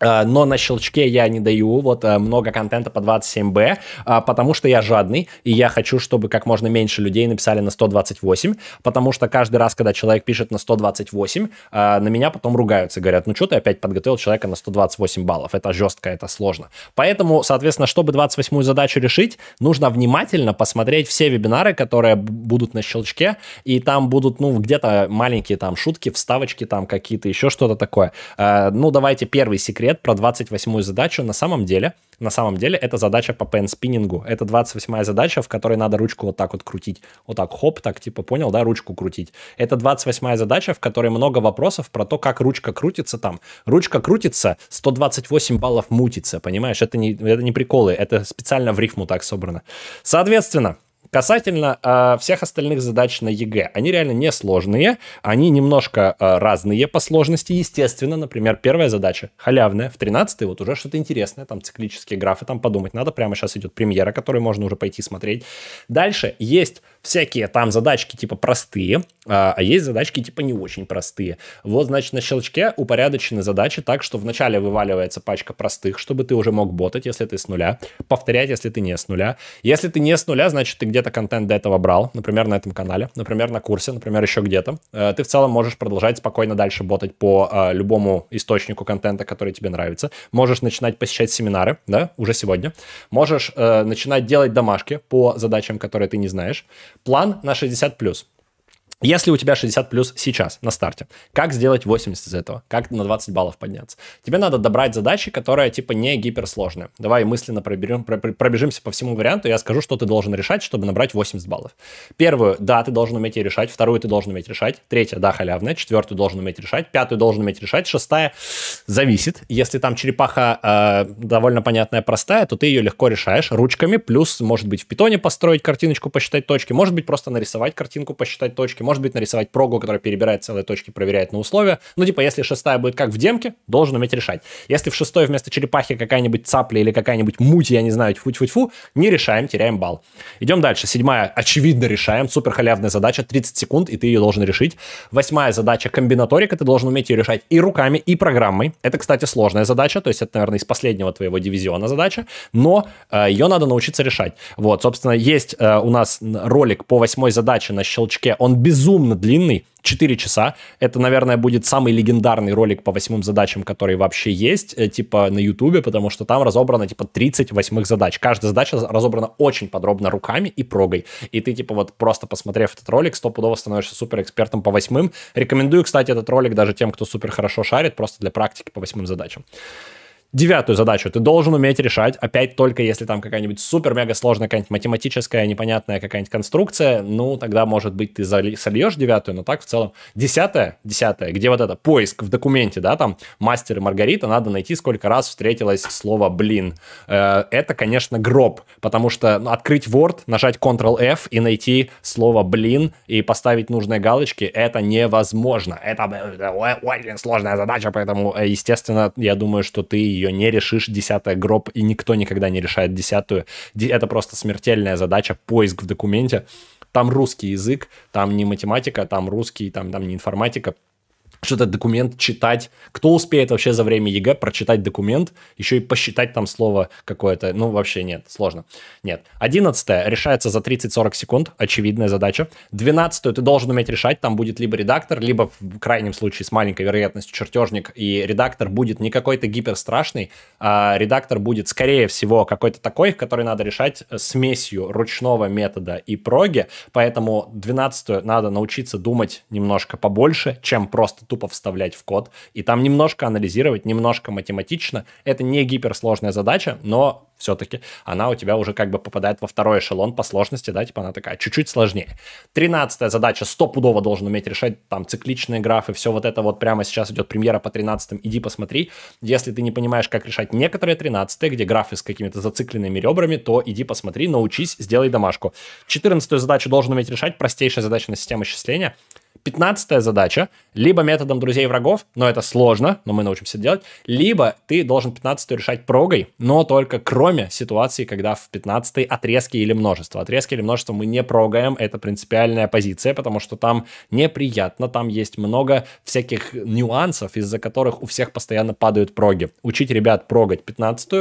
Э, но на щелчке я не даю вот э, много контента по 27b, э, потому что я жадный, и я хочу, чтобы как можно меньше людей написали на 128, потому что каждый раз, когда человек пишет на 128, на меня потом ругаются, говорят, ну что ты опять подготовил человека на 128 баллов, это жестко, это сложно. Поэтому, соответственно, чтобы 28-ю задачу решить, нужно внимательно посмотреть все вебинары, которые будут на щелчке, и там будут, ну, где-то маленькие там шутки, вставочки там какие-то, еще что-то такое. Ну, давайте первый секрет секрет про 28-ю задачу. На самом деле, на самом деле, это задача по пен-спиннингу. Это 28-я задача, в которой надо ручку вот так вот крутить. Вот так, хоп, так, типа, понял, да, ручку крутить. Это 28-я задача, в которой много вопросов про то, как ручка крутится там. Ручка крутится, 128 баллов мутится, понимаешь? Это не, это не приколы, это специально в рифму так собрано. Соответственно, Касательно э, всех остальных задач на ЕГЭ, они реально несложные, они немножко э, разные по сложности, естественно. Например, первая задача халявная, в 13 вот уже что-то интересное, там циклические графы, там подумать надо, прямо сейчас идет премьера, которую можно уже пойти смотреть. Дальше есть всякие там задачки типа простые, а, а есть задачки типа не очень простые. Вот, значит, на щелчке упорядочены задачи так, что вначале вываливается пачка простых, чтобы ты уже мог ботать, если ты с нуля, повторять, если ты не с нуля. Если ты не с нуля, значит, ты где-то контент до этого брал, например, на этом канале, например, на курсе, например, еще где-то. Э, ты в целом можешь продолжать спокойно дальше ботать по э, любому источнику контента, который тебе нравится. Можешь начинать посещать семинары, да, уже сегодня. Можешь э, начинать делать домашки по задачам, которые ты не знаешь План на 60+. Если у тебя 60 плюс сейчас, на старте, как сделать 80 из этого? Как на 20 баллов подняться? Тебе надо добрать задачи, которые типа не гиперсложные. Давай мысленно проберем, пробежимся по всему варианту, и я скажу, что ты должен решать, чтобы набрать 80 баллов. Первую, да, ты должен уметь ее решать. Вторую, ты должен уметь решать. Третья, да, халявная. Четвертую, должен уметь решать. Пятую, должен уметь решать. Шестая, зависит. Если там черепаха э, довольно понятная, простая, то ты ее легко решаешь ручками. Плюс, может быть, в питоне построить картиночку, посчитать точки. Может быть, просто нарисовать картинку, посчитать точки. Может может быть, нарисовать прогу, которая перебирает целые точки, проверяет на условия. Ну, типа, если шестая будет как в демке, должен уметь решать. Если в шестой вместо черепахи какая-нибудь цапля или какая-нибудь муть, я не знаю, фу-фу-фу, не решаем, теряем балл. Идем дальше. Седьмая, очевидно, решаем. Супер халявная задача, 30 секунд, и ты ее должен решить. Восьмая задача, комбинаторика, ты должен уметь ее решать и руками, и программой. Это, кстати, сложная задача, то есть это, наверное, из последнего твоего дивизиона задача, но э, ее надо научиться решать. Вот, собственно, есть э, у нас ролик по восьмой задаче на щелчке, он без безумно длинный, 4 часа. Это, наверное, будет самый легендарный ролик по восьмым задачам, который вообще есть, э, типа на Ютубе, потому что там разобрано типа 30 восьмых задач. Каждая задача разобрана очень подробно руками и прогой. И ты, типа, вот просто посмотрев этот ролик, стопудово становишься супер экспертом по восьмым. Рекомендую, кстати, этот ролик даже тем, кто супер хорошо шарит, просто для практики по восьмым задачам. Девятую задачу ты должен уметь решать, опять только если там какая-нибудь супер-мега сложная какая-нибудь математическая, непонятная какая-нибудь конструкция, ну, тогда, может быть, ты сольешь девятую, но так в целом. Десятая, десятая, где вот это, поиск в документе, да, там, мастер и Маргарита, надо найти, сколько раз встретилось слово «блин». Э, это, конечно, гроб, потому что ну, открыть Word, нажать Ctrl-F и найти слово «блин» и поставить нужные галочки, это невозможно. Это, э, это очень сложная задача, поэтому, э, естественно, я думаю, что ты ее ее не решишь, десятая гроб, и никто никогда не решает десятую. Это просто смертельная задача, поиск в документе. Там русский язык, там не математика, там русский, там, там не информатика, что-то документ читать. Кто успеет вообще за время ЕГЭ прочитать документ, еще и посчитать там слово какое-то? Ну, вообще нет, сложно. Нет. Одиннадцатое решается за 30-40 секунд, очевидная задача. Двенадцатую ты должен уметь решать, там будет либо редактор, либо в крайнем случае с маленькой вероятностью чертежник, и редактор будет не какой-то гиперстрашный, а редактор будет, скорее всего, какой-то такой, который надо решать э, смесью ручного метода и проги, поэтому двенадцатую надо научиться думать немножко побольше, чем просто тупо вставлять в код, и там немножко анализировать, немножко математично. Это не гиперсложная задача, но все-таки она у тебя уже как бы попадает во второй эшелон по сложности, да, типа она такая чуть-чуть сложнее. Тринадцатая задача, стопудово должен уметь решать там цикличные графы, все вот это вот прямо сейчас идет премьера по тринадцатым, иди посмотри. Если ты не понимаешь, как решать некоторые тринадцатые, где графы с какими-то зацикленными ребрами, то иди посмотри, научись, сделай домашку. Четырнадцатую задачу должен уметь решать, простейшая задача на систему счисления. 15 задача, либо методом друзей и врагов, но это сложно, но мы научимся делать, либо ты должен 15 решать прогой, но только кроме ситуации, когда в 15 отрезки или множество. Отрезки или множество мы не прогаем, это принципиальная позиция, потому что там неприятно, там есть много всяких нюансов, из-за которых у всех постоянно падают проги. Учить ребят прогать 15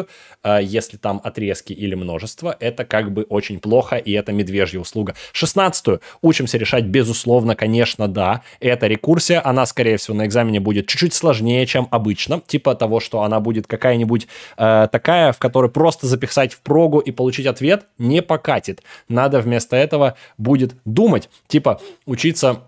э, если там отрезки или множество, это как бы очень плохо, и это медвежья услуга. 16 учимся решать, безусловно, конечно, да, это рекурсия, она, скорее всего, на экзамене будет чуть-чуть сложнее, чем обычно, типа того, что она будет какая-нибудь э, такая, в которой просто запихать в прогу и получить ответ, не покатит. Надо вместо этого будет думать, типа учиться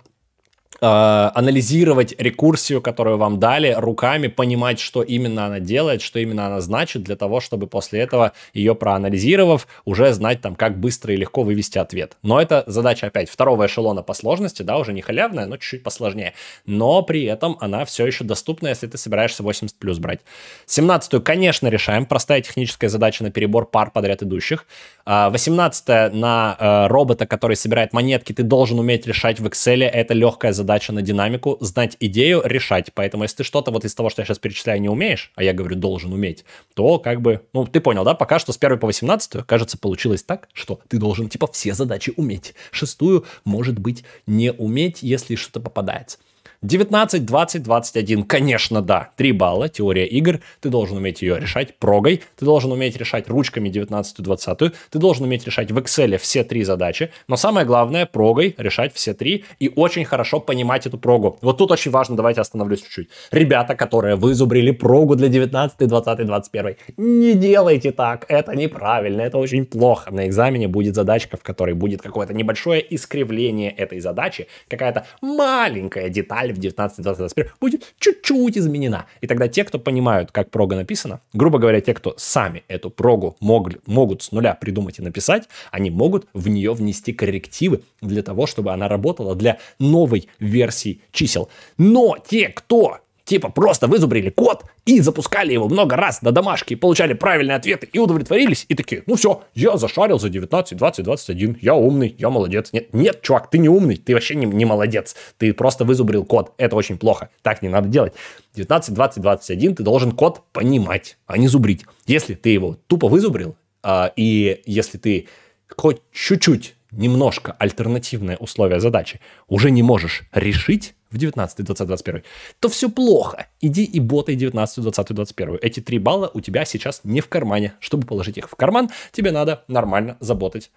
а, анализировать рекурсию, которую вам дали руками, понимать, что именно она делает, что именно она значит, для того, чтобы после этого ее проанализировав, уже знать там, как быстро и легко вывести ответ. Но это задача опять второго эшелона по сложности, да, уже не халявная, но чуть-чуть посложнее. Но при этом она все еще доступна, если ты собираешься 80 плюс брать. 17 конечно, решаем. Простая техническая задача на перебор пар подряд идущих. 18 а, на э, робота, который собирает монетки, ты должен уметь решать в Excel. Это легкая задача на динамику. Знать идею, решать. Поэтому, если ты что-то вот из того, что я сейчас перечисляю, не умеешь, а я говорю, должен уметь, то как бы, ну, ты понял, да? Пока что с 1 по 18, кажется, получилось так, что ты должен, типа, все задачи уметь. Шестую, может быть, не уметь, если что-то попадается. 19, 20, 21, конечно, да, 3 балла, теория игр, ты должен уметь ее решать прогой, ты должен уметь решать ручками 19, 20, ты должен уметь решать в Excel все три задачи, но самое главное, прогой решать все три и очень хорошо понимать эту прогу. Вот тут очень важно, давайте остановлюсь чуть-чуть. Ребята, которые вы изобрели прогу для 19, 20, 21, не делайте так, это неправильно, это очень плохо. На экзамене будет задачка, в которой будет какое-то небольшое искривление этой задачи, какая-то маленькая деталь, деталь в 19, 20, 21 будет чуть-чуть изменена. И тогда те, кто понимают, как прога написана, грубо говоря, те, кто сами эту прогу мог, могут с нуля придумать и написать, они могут в нее внести коррективы для того, чтобы она работала для новой версии чисел. Но те, кто Типа просто вызубрили код и запускали его много раз на домашке, и получали правильные ответы и удовлетворились, и такие, ну все, я зашарил за 19, 20, 21, я умный, я молодец. Нет, нет чувак, ты не умный, ты вообще не, не молодец, ты просто вызубрил код, это очень плохо, так не надо делать. 19, 20, 21 ты должен код понимать, а не зубрить. Если ты его тупо вызубрил, а, и если ты хоть чуть-чуть немножко альтернативное условие задачи уже не можешь решить в 19, 20, 21, то все плохо. Иди и ботай 19, 20, 21. Эти три балла у тебя сейчас не в кармане. Чтобы положить их в карман, тебе надо нормально заботать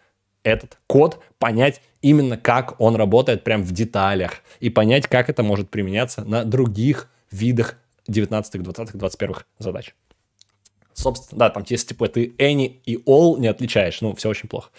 этот код, понять именно как он работает прям в деталях и понять, как это может применяться на других видах 19, 20, 21 задач. Собственно, да, там, если типа ты any и all не отличаешь, ну, все очень плохо.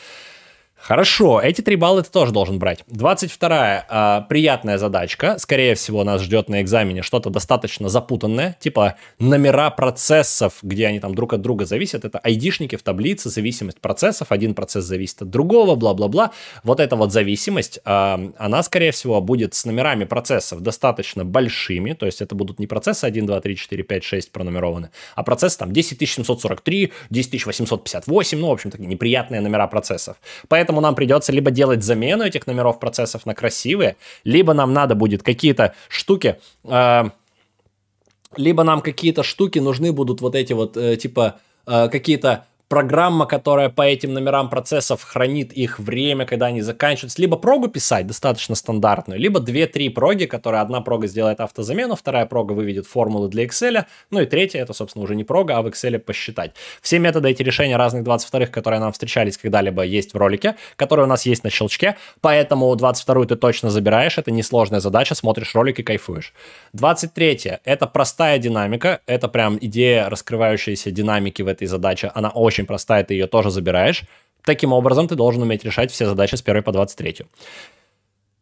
Хорошо, эти три балла ты тоже должен брать. 22-я э, а, приятная задачка. Скорее всего, нас ждет на экзамене что-то достаточно запутанное, типа номера процессов, где они там друг от друга зависят. Это айдишники в таблице, зависимость процессов. Один процесс зависит от другого, бла-бла-бла. Вот эта вот зависимость, э, она, скорее всего, будет с номерами процессов достаточно большими. То есть это будут не процессы 1, 2, 3, 4, 5, 6 пронумерованы, а процессы там 10743, 10858, ну, в общем, такие неприятные номера процессов. Поэтому Поэтому нам придется либо делать замену этих номеров процессов на красивые, либо нам надо будет какие-то штуки... Э, либо нам какие-то штуки нужны будут вот эти вот, э, типа, э, какие-то программа, которая по этим номерам процессов хранит их время, когда они заканчиваются, либо прогу писать достаточно стандартную, либо 2-3 проги, которые одна прога сделает автозамену, вторая прога выведет формулы для Excel, ну и третья, это, собственно, уже не прога, а в Excel посчитать. Все методы эти решения разных 22-х, которые нам встречались когда-либо, есть в ролике, которые у нас есть на щелчке, поэтому 22-ю ты точно забираешь, это несложная задача, смотришь ролик и кайфуешь. 23-е, это простая динамика, это прям идея раскрывающейся динамики в этой задаче, она очень очень простая, ты ее тоже забираешь. Таким образом, ты должен уметь решать все задачи с 1 по 23.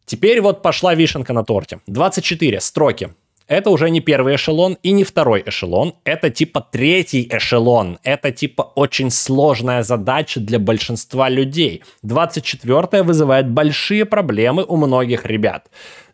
Теперь вот пошла вишенка на торте. 24 строки. Это уже не первый эшелон и не второй эшелон. Это типа третий эшелон. Это типа очень сложная задача для большинства людей. 24 вызывает большие проблемы у многих ребят.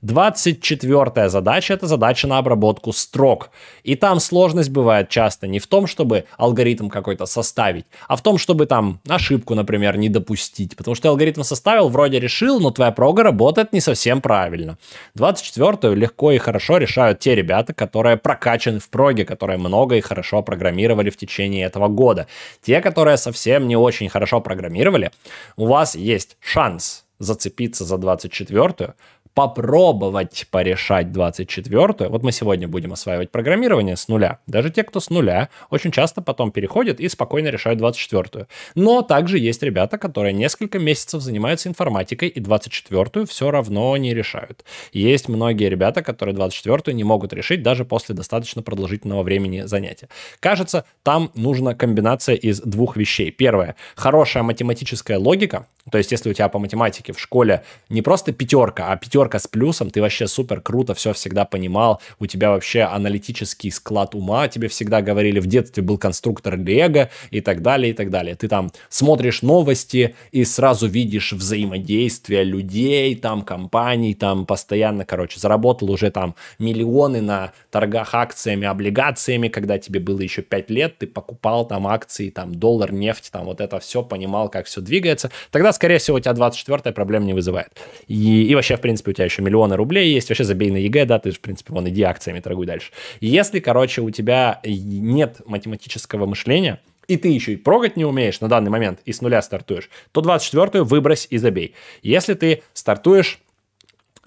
24 задача – это задача на обработку строк. И там сложность бывает часто не в том, чтобы алгоритм какой-то составить, а в том, чтобы там ошибку, например, не допустить. Потому что алгоритм составил, вроде решил, но твоя прога работает не совсем правильно. 24-ю легко и хорошо решают те ребята, которые прокачаны в проге, которые много и хорошо программировали в течение этого года. Те, которые совсем не очень хорошо программировали, у вас есть шанс зацепиться за 24-ю, попробовать порешать 24 Вот мы сегодня будем осваивать программирование с нуля. Даже те, кто с нуля, очень часто потом переходят и спокойно решают 24 Но также есть ребята, которые несколько месяцев занимаются информатикой и 24 все равно не решают. Есть многие ребята, которые 24 не могут решить даже после достаточно продолжительного времени занятия. Кажется, там нужна комбинация из двух вещей. Первое, хорошая математическая логика, то есть если у тебя по математике в школе не просто пятерка, а пятерка пятерка с плюсом, ты вообще супер круто все всегда понимал, у тебя вообще аналитический склад ума, тебе всегда говорили, в детстве был конструктор Лего и так далее, и так далее. Ты там смотришь новости и сразу видишь взаимодействие людей, там, компаний, там, постоянно, короче, заработал уже там миллионы на торгах акциями, облигациями, когда тебе было еще 5 лет, ты покупал там акции, там, доллар, нефть, там, вот это все, понимал, как все двигается. Тогда, скорее всего, у тебя 24 проблем не вызывает. И, и вообще, в принципе, у тебя еще миллионы рублей есть, вообще забей на ЕГЭ, да, ты же, в принципе, вон, иди акциями торгуй дальше. Если, короче, у тебя нет математического мышления, и ты еще и прогать не умеешь на данный момент, и с нуля стартуешь, то 24-ю выбрось и забей. Если ты стартуешь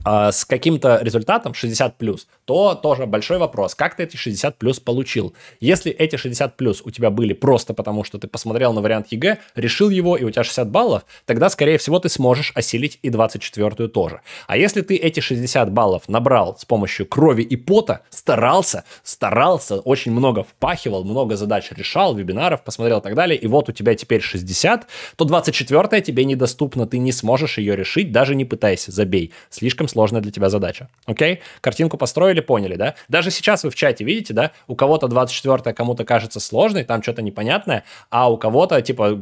а с каким-то результатом 60 плюс, то тоже большой вопрос, как ты эти 60 плюс получил? Если эти 60 плюс у тебя были просто потому, что ты посмотрел на вариант ЕГЭ, решил его, и у тебя 60 баллов, тогда, скорее всего, ты сможешь осилить и 24-ю тоже. А если ты эти 60 баллов набрал с помощью крови и пота, старался, старался, очень много впахивал, много задач решал, вебинаров посмотрел и так далее, и вот у тебя теперь 60, то 24-я тебе недоступна, ты не сможешь ее решить, даже не пытайся, забей. Слишком сложная для тебя задача. Окей? Картинку построили, поняли, да? Даже сейчас вы в чате видите, да? У кого-то 24 кому-то кажется сложной, там что-то непонятное, а у кого-то, типа,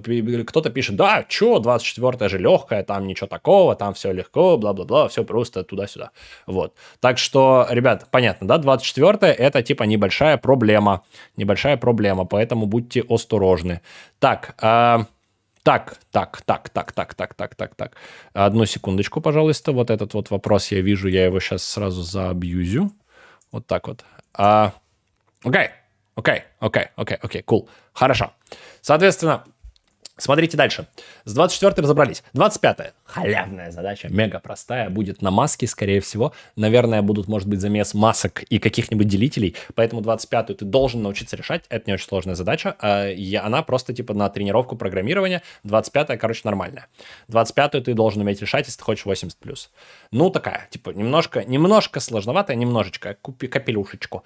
кто-то пишет, да, чё, 24 же легкая, там ничего такого, там все легко, бла-бла-бла, все просто туда-сюда. Вот. Так что, ребят, понятно, да? 24 это, типа, небольшая проблема. Небольшая проблема, поэтому будьте осторожны. Так, э так, так, так, так, так, так, так, так, так. Одну секундочку, пожалуйста. Вот этот вот вопрос я вижу, я его сейчас сразу заабьюзю. Вот так вот. А, окей, окей, окей, окей, окей, кул. Хорошо. Соответственно, Смотрите дальше. С 24 разобрались. 25. -е. Халявная задача, мега простая. Будет на маске, скорее всего. Наверное, будут, может быть, замес масок и каких-нибудь делителей. Поэтому 25 ты должен научиться решать. Это не очень сложная задача. А, она просто типа на тренировку программирования. 25 короче, нормальная. 25 ты должен уметь решать, если ты хочешь 80+. плюс. Ну, такая, типа, немножко, немножко сложноватая, немножечко. Купи капелюшечку.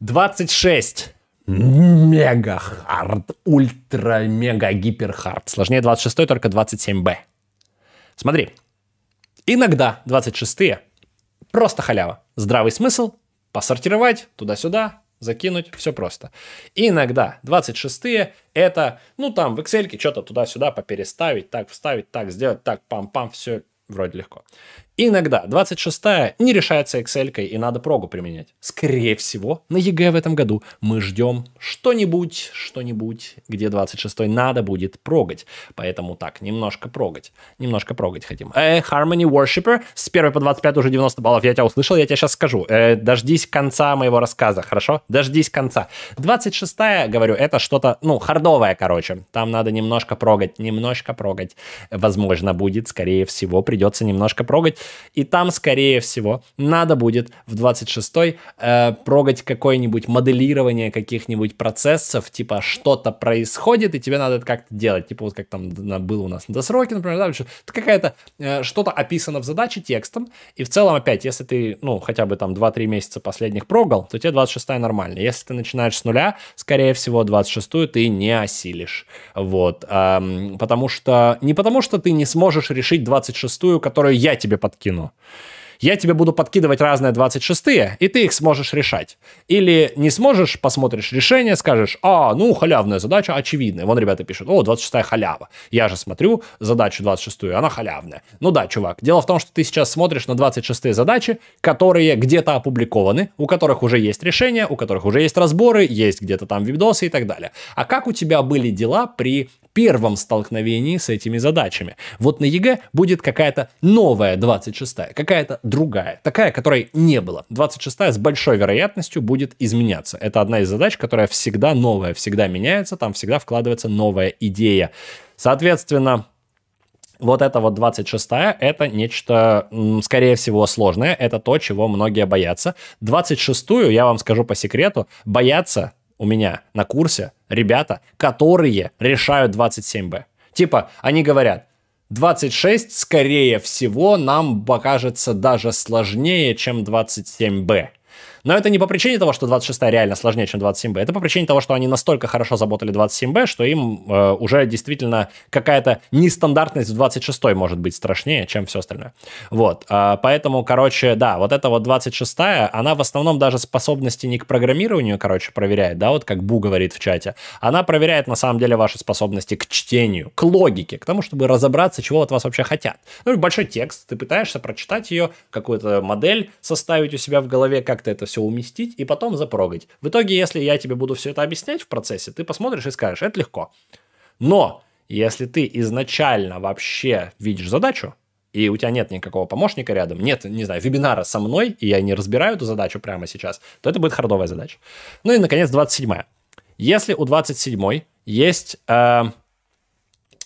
26 мега хард, ультра мега гипер хард. Сложнее 26 только 27 Б. Смотри, иногда 26 просто халява. Здравый смысл, посортировать туда-сюда, закинуть, все просто. И иногда 26 это, ну там в Excel что-то туда-сюда попереставить, так вставить, так сделать, так пам-пам, все вроде легко. Иногда 26-я не решается excel и надо прогу применять. Скорее всего, на ЕГЭ в этом году мы ждем что-нибудь, что-нибудь, где 26-й надо будет прогать. Поэтому так, немножко прогать. Немножко прогать хотим. Э, Harmony Worshipper с 1 по 25 уже 90 баллов. Я тебя услышал, я тебе сейчас скажу. Э, дождись конца моего рассказа, хорошо? Дождись конца. 26-я, говорю, это что-то, ну, хардовое, короче. Там надо немножко прогать, немножко прогать. Возможно, будет, скорее всего, придется немножко прогать. И там, скорее всего, надо будет в 26-й э, прогать какое-нибудь моделирование каких-нибудь процессов, типа что-то происходит, и тебе надо это как-то делать. Типа вот как там было у нас на досроке, например, да, какая-то э, что-то описано в задаче текстом, и в целом опять, если ты, ну, хотя бы там 2-3 месяца последних прогал, то тебе 26-я нормально. Если ты начинаешь с нуля, скорее всего, 26-ю ты не осилишь. Вот. Эм, потому что... Не потому что ты не сможешь решить 26-ю, которую я тебе подкинул, подкину. Я тебе буду подкидывать разные 26-е, и ты их сможешь решать. Или не сможешь, посмотришь решение, скажешь, а, ну, халявная задача, очевидная. Вон ребята пишут, о, 26-я халява. Я же смотрю задачу 26-ю, она халявная. Ну да, чувак, дело в том, что ты сейчас смотришь на 26-е задачи, которые где-то опубликованы, у которых уже есть решение, у которых уже есть разборы, есть где-то там видосы и так далее. А как у тебя были дела при первом столкновении с этими задачами. Вот на ЕГЭ будет какая-то новая 26-я, какая-то другая, такая, которой не было. 26-я с большой вероятностью будет изменяться. Это одна из задач, которая всегда новая, всегда меняется, там всегда вкладывается новая идея. Соответственно, вот эта вот 26-я, это нечто, скорее всего, сложное. Это то, чего многие боятся. 26-ю, я вам скажу по секрету, боятся у меня на курсе ребята, которые решают 27Б. Типа, они говорят, 26, скорее всего, нам покажется даже сложнее, чем 27Б. Но это не по причине того, что 26 реально сложнее, чем 27B. Это по причине того, что они настолько хорошо заботали 27B, что им э, уже действительно какая-то нестандартность в 26 может быть страшнее, чем все остальное. Вот. Э, поэтому, короче, да, вот эта вот 26 она в основном даже способности не к программированию, короче, проверяет, да, вот как Бу говорит в чате. Она проверяет на самом деле ваши способности к чтению, к логике, к тому, чтобы разобраться, чего от вас вообще хотят. Ну, большой текст, ты пытаешься прочитать ее, какую-то модель составить у себя в голове, как-то это все все уместить и потом запрогать. В итоге, если я тебе буду все это объяснять в процессе, ты посмотришь и скажешь, это легко. Но если ты изначально вообще видишь задачу, и у тебя нет никакого помощника рядом, нет, не знаю, вебинара со мной, и я не разбираю эту задачу прямо сейчас, то это будет хардовая задача. Ну и, наконец, 27-я. Если у 27-й есть... Э,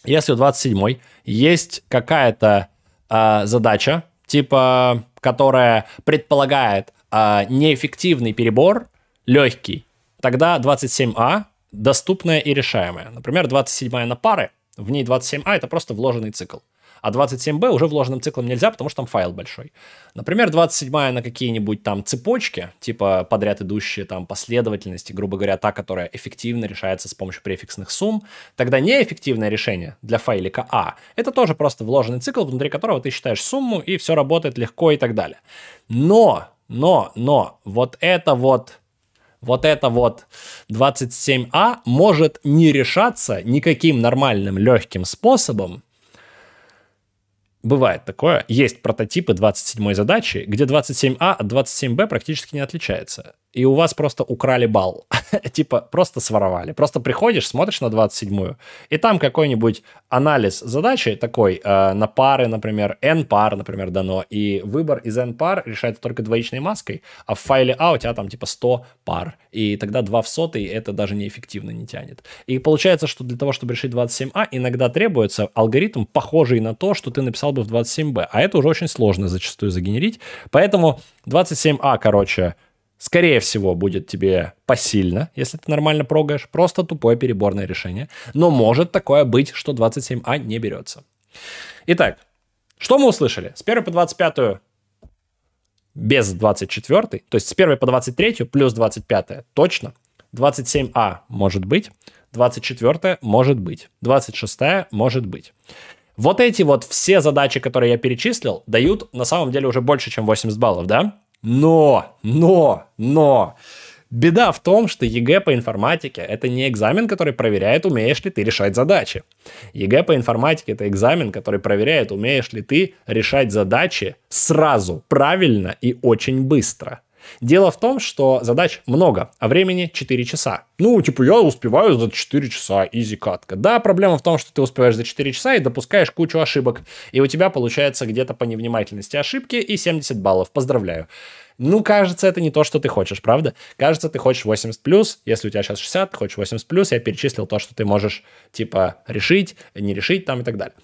если у 27-й есть какая-то э, задача, типа, которая предполагает а неэффективный перебор, легкий, тогда 27А доступная и решаемая. Например, 27 а на пары, в ней 27А это просто вложенный цикл. А 27Б уже вложенным циклом нельзя, потому что там файл большой. Например, 27 на какие-нибудь там цепочки, типа подряд идущие там последовательности, грубо говоря, та, которая эффективно решается с помощью префиксных сумм, тогда неэффективное решение для файлика А — это тоже просто вложенный цикл, внутри которого ты считаешь сумму, и все работает легко и так далее. Но но, но, вот это вот, вот это вот 27А может не решаться никаким нормальным легким способом, Бывает такое. Есть прототипы 27-й задачи, где 27А от 27Б практически не отличается. И у вас просто украли бал, типа просто своровали. Просто приходишь, смотришь на 27-ю, и там какой-нибудь анализ задачи такой э, на пары, например, n пар, например, дано, и выбор из n пар решается только двоичной маской, а в файле А у тебя там типа 100 пар. И тогда 2 в сотый это даже неэффективно не тянет. И получается, что для того, чтобы решить 27А, иногда требуется алгоритм, похожий на то, что ты написал написал бы в 27b. А это уже очень сложно зачастую загенерить. Поэтому 27a, а, короче, скорее всего, будет тебе посильно, если ты нормально прогаешь. Просто тупое переборное решение. Но может такое быть, что 27 a а не берется. Итак, что мы услышали? С 1 по 25 без 24, то есть с 1 по 23 плюс 25 точно. 27А может быть, 24 может быть, 26 может быть. Вот эти вот все задачи, которые я перечислил, дают на самом деле уже больше, чем 80 баллов, да? Но, но, но... Беда в том, что ЕГЭ по информатике — это не экзамен, который проверяет, умеешь ли ты решать задачи. ЕГЭ по информатике — это экзамен, который проверяет, умеешь ли ты решать задачи сразу, правильно и очень быстро. Дело в том, что задач много, а времени 4 часа. Ну, типа, я успеваю за 4 часа, изи катка. Да, проблема в том, что ты успеваешь за 4 часа и допускаешь кучу ошибок. И у тебя получается где-то по невнимательности ошибки и 70 баллов. Поздравляю. Ну, кажется, это не то, что ты хочешь, правда? Кажется, ты хочешь 80 плюс. Если у тебя сейчас 60, ты хочешь 80 плюс. Я перечислил то, что ты можешь, типа, решить, не решить там и так далее.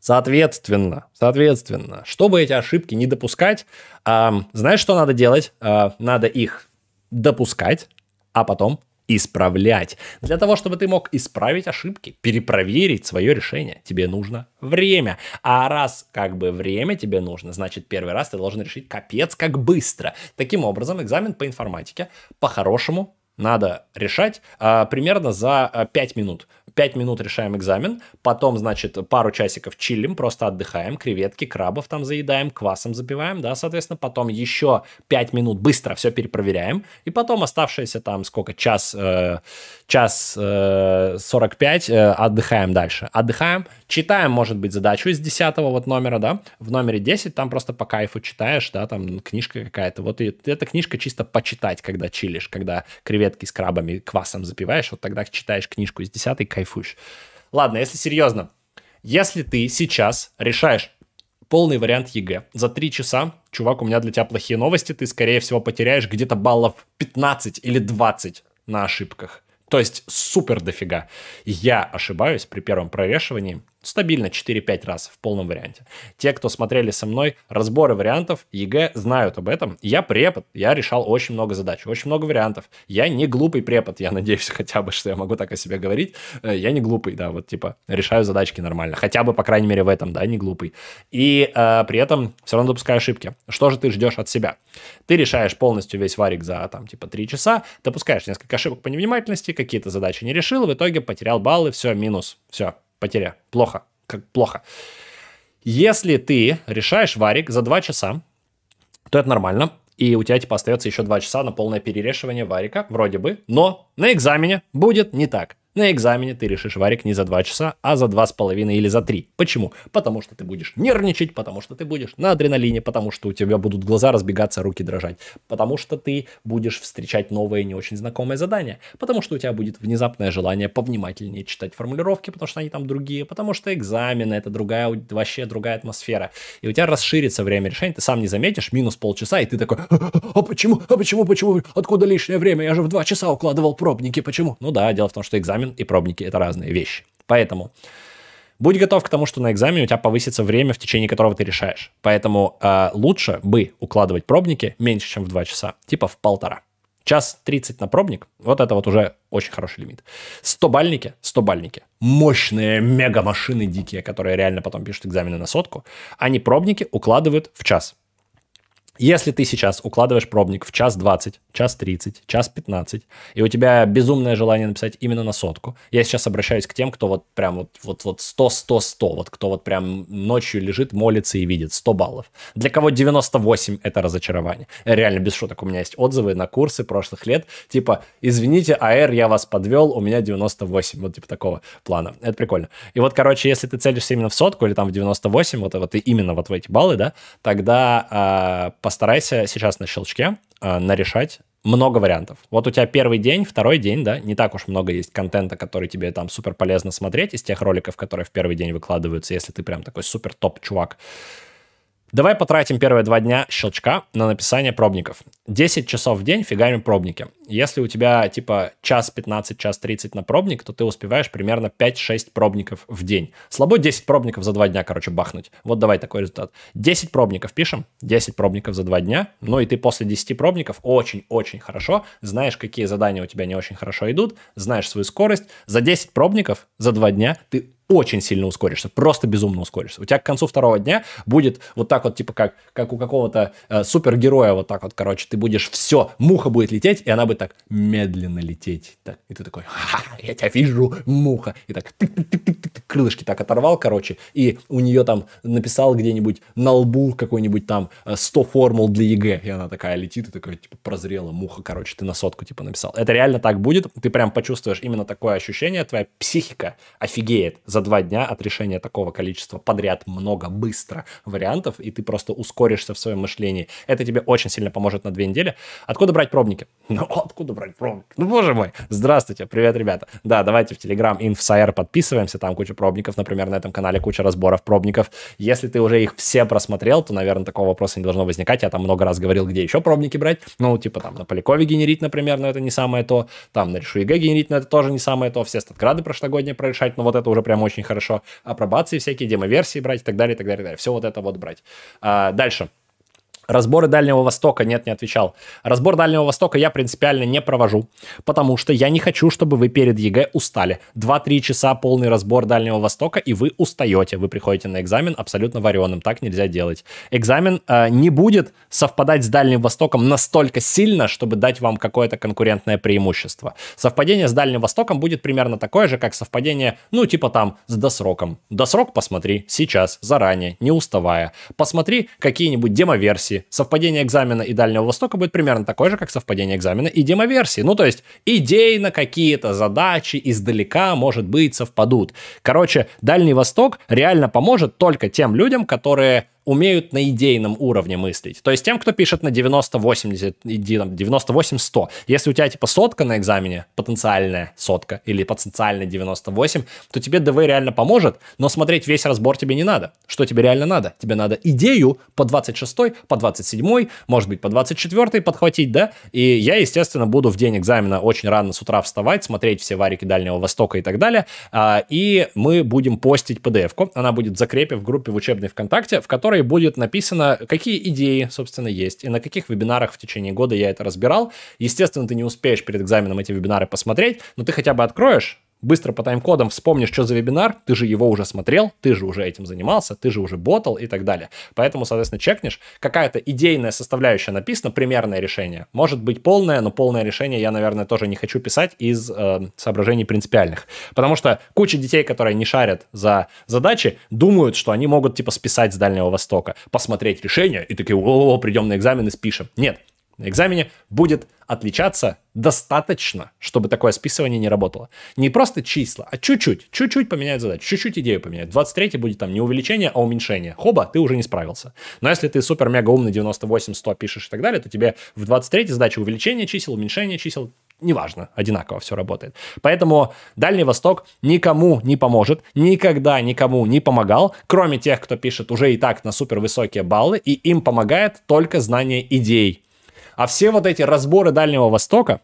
Соответственно, соответственно, чтобы эти ошибки не допускать, э, знаешь, что надо делать? Э, надо их допускать, а потом исправлять. Для того, чтобы ты мог исправить ошибки, перепроверить свое решение, тебе нужно время. А раз как бы время тебе нужно, значит первый раз ты должен решить капец как быстро. Таким образом, экзамен по информатике по-хорошему надо решать э, примерно за э, 5 минут. 5 минут решаем экзамен, потом, значит, пару часиков чилим, просто отдыхаем, креветки, крабов там заедаем, квасом запиваем, да, соответственно, потом еще 5 минут быстро все перепроверяем, и потом оставшиеся там сколько, час, э, час э, 45 э, отдыхаем дальше. Отдыхаем, читаем, может быть, задачу из 10 вот номера, да, в номере 10 там просто по кайфу читаешь, да, там книжка какая-то, вот и эта книжка чисто почитать, когда чилишь, когда креветки с крабами, квасом запиваешь, вот тогда читаешь книжку из 10 кайф кайфуешь. Ладно, если серьезно, если ты сейчас решаешь полный вариант ЕГЭ. За 3 часа, чувак, у меня для тебя плохие новости, ты, скорее всего, потеряешь где-то баллов 15 или 20 на ошибках. То есть супер дофига. Я ошибаюсь при первом провешивании Стабильно 4-5 раз в полном варианте. Те, кто смотрели со мной разборы вариантов ЕГЭ, знают об этом. Я препод, я решал очень много задач, очень много вариантов. Я не глупый препод, я надеюсь хотя бы, что я могу так о себе говорить. Э, я не глупый, да, вот типа решаю задачки нормально. Хотя бы, по крайней мере, в этом, да, не глупый. И э, при этом все равно допускаю ошибки. Что же ты ждешь от себя? Ты решаешь полностью весь варик за там типа 3 часа, допускаешь несколько ошибок по невнимательности, какие-то задачи не решил, в итоге потерял баллы, все, минус, все, потеря. Плохо. Как плохо. Если ты решаешь варик за 2 часа, то это нормально. И у тебя типа остается еще 2 часа на полное перерешивание варика, вроде бы. Но на экзамене будет не так. На экзамене ты решишь варик не за 2 часа, а за 2,5 или за 3. Почему? Потому что ты будешь нервничать, потому что ты будешь на адреналине, потому что у тебя будут глаза разбегаться, руки дрожать, потому что ты будешь встречать новые не очень знакомые задания, потому что у тебя будет внезапное желание повнимательнее читать формулировки, потому что они там другие, потому что экзамены это другая, вообще другая атмосфера. И у тебя расширится время решения, ты сам не заметишь, минус полчаса, и ты такой, а, а почему, а почему, почему, откуда лишнее время, я же в 2 часа укладывал пробники, почему? Ну да, дело в том, что экзамен экзамен и пробники – это разные вещи. Поэтому будь готов к тому, что на экзамене у тебя повысится время, в течение которого ты решаешь. Поэтому э, лучше бы укладывать пробники меньше, чем в 2 часа, типа в полтора. Час 30 на пробник, вот это вот уже очень хороший лимит. 100 бальники, 100 бальники. Мощные мега машины дикие, которые реально потом пишут экзамены на сотку. Они пробники укладывают в час. Если ты сейчас укладываешь пробник в час 20, час 30, час 15, и у тебя безумное желание написать именно на сотку, я сейчас обращаюсь к тем, кто вот прям вот, вот, вот 100, 100, 100, вот кто вот прям ночью лежит, молится и видит 100 баллов. Для кого 98 — это разочарование. Реально, без шуток, у меня есть отзывы на курсы прошлых лет, типа, извините, АР, я вас подвел, у меня 98, вот типа такого плана. Это прикольно. И вот, короче, если ты целишься именно в сотку или там в 98, вот, вот именно вот в эти баллы, да, тогда э, постарайся сейчас на щелчке э, нарешать много вариантов. Вот у тебя первый день, второй день, да, не так уж много есть контента, который тебе там супер полезно смотреть из тех роликов, которые в первый день выкладываются, если ты прям такой супер топ чувак. Давай потратим первые два дня щелчка на написание пробников. 10 часов в день фигами пробники. Если у тебя типа час 15, час 30 на пробник, то ты успеваешь примерно 5-6 пробников в день. Слабо 10 пробников за два дня, короче, бахнуть. Вот давай такой результат. 10 пробников пишем, 10 пробников за два дня. Ну и ты после 10 пробников очень-очень хорошо знаешь, какие задания у тебя не очень хорошо идут, знаешь свою скорость. За 10 пробников за два дня ты очень сильно ускоришься, просто безумно ускоришься. У тебя к концу второго дня будет вот так вот, типа как, как у какого-то э, супергероя, вот так вот, короче, ты будешь все, муха будет лететь, и она будет так медленно лететь. Так, и ты такой, Ха, я тебя вижу, муха. И так, тык -тык -тык -тык -тык, крылышки так оторвал, короче, и у нее там написал где-нибудь на лбу какой-нибудь там 100 э, формул для ЕГЭ, и она такая летит, и такая, типа, прозрела муха, короче, ты на сотку, типа, написал. Это реально так будет, ты прям почувствуешь именно такое ощущение, твоя психика офигеет, за два дня от решения такого количества подряд много быстро вариантов, и ты просто ускоришься в своем мышлении. Это тебе очень сильно поможет на две недели. Откуда брать пробники? Ну, откуда брать пробники? Ну, боже мой. Здравствуйте, привет, ребята. Да, давайте в Telegram InfoSair подписываемся, там куча пробников, например, на этом канале куча разборов пробников. Если ты уже их все просмотрел, то, наверное, такого вопроса не должно возникать. Я там много раз говорил, где еще пробники брать. Ну, типа там на Полякове генерить, например, но это не самое то. Там на Решу ЕГЭ генерить, но это тоже не самое то. Все статграды прошлогодние прорешать, но вот это уже прямо очень хорошо апробации всякие, демо-версии брать и так далее, и так далее, и так далее. Все вот это вот брать. А, дальше. Разборы Дальнего Востока, нет, не отвечал. Разбор Дальнего Востока я принципиально не провожу, потому что я не хочу, чтобы вы перед ЕГЭ устали. 2-3 часа полный разбор Дальнего Востока, и вы устаете. Вы приходите на экзамен абсолютно вареным, так нельзя делать. Экзамен э, не будет совпадать с Дальним Востоком настолько сильно, чтобы дать вам какое-то конкурентное преимущество. Совпадение с Дальним Востоком будет примерно такое же, как совпадение, ну, типа там, с досроком. Досрок посмотри сейчас, заранее, не уставая. Посмотри какие-нибудь демоверсии, Совпадение экзамена и Дальнего Востока будет примерно такое же, как совпадение экзамена и демоверсии. Ну, то есть на какие-то задачи издалека, может быть, совпадут. Короче, Дальний Восток реально поможет только тем людям, которые умеют на идейном уровне мыслить. То есть тем, кто пишет на 90-80, 98-100. Если у тебя типа сотка на экзамене, потенциальная сотка или потенциальный 98, то тебе ДВ реально поможет, но смотреть весь разбор тебе не надо. Что тебе реально надо? Тебе надо идею по 26, по 27, может быть, по 24 подхватить, да? И я, естественно, буду в день экзамена очень рано с утра вставать, смотреть все варики Дальнего Востока и так далее. А, и мы будем постить PDF-ку. Она будет в закрепе в группе в учебной ВКонтакте, в которой которой будет написано, какие идеи, собственно, есть, и на каких вебинарах в течение года я это разбирал. Естественно, ты не успеешь перед экзаменом эти вебинары посмотреть, но ты хотя бы откроешь, быстро по тайм-кодам вспомнишь, что за вебинар, ты же его уже смотрел, ты же уже этим занимался, ты же уже ботал и так далее. Поэтому, соответственно, чекнешь, какая-то идейная составляющая написана, примерное решение. Может быть полное, но полное решение я, наверное, тоже не хочу писать из э, соображений принципиальных. Потому что куча детей, которые не шарят за задачи, думают, что они могут, типа, списать с Дальнего Востока, посмотреть решение и такие, о, -о, -о придем на экзамен и спишем. Нет, на экзамене будет отличаться достаточно, чтобы такое списывание не работало. Не просто числа, а чуть-чуть, чуть-чуть поменять задачу, чуть-чуть идею поменять. 23 будет там не увеличение, а уменьшение. Хоба, ты уже не справился. Но если ты супер-мега умный 98-100 пишешь и так далее, то тебе в 23 задача увеличение чисел, уменьшение чисел, неважно, одинаково все работает. Поэтому Дальний Восток никому не поможет, никогда никому не помогал, кроме тех, кто пишет уже и так на супер высокие баллы, и им помогает только знание идей а все вот эти разборы Дальнего Востока,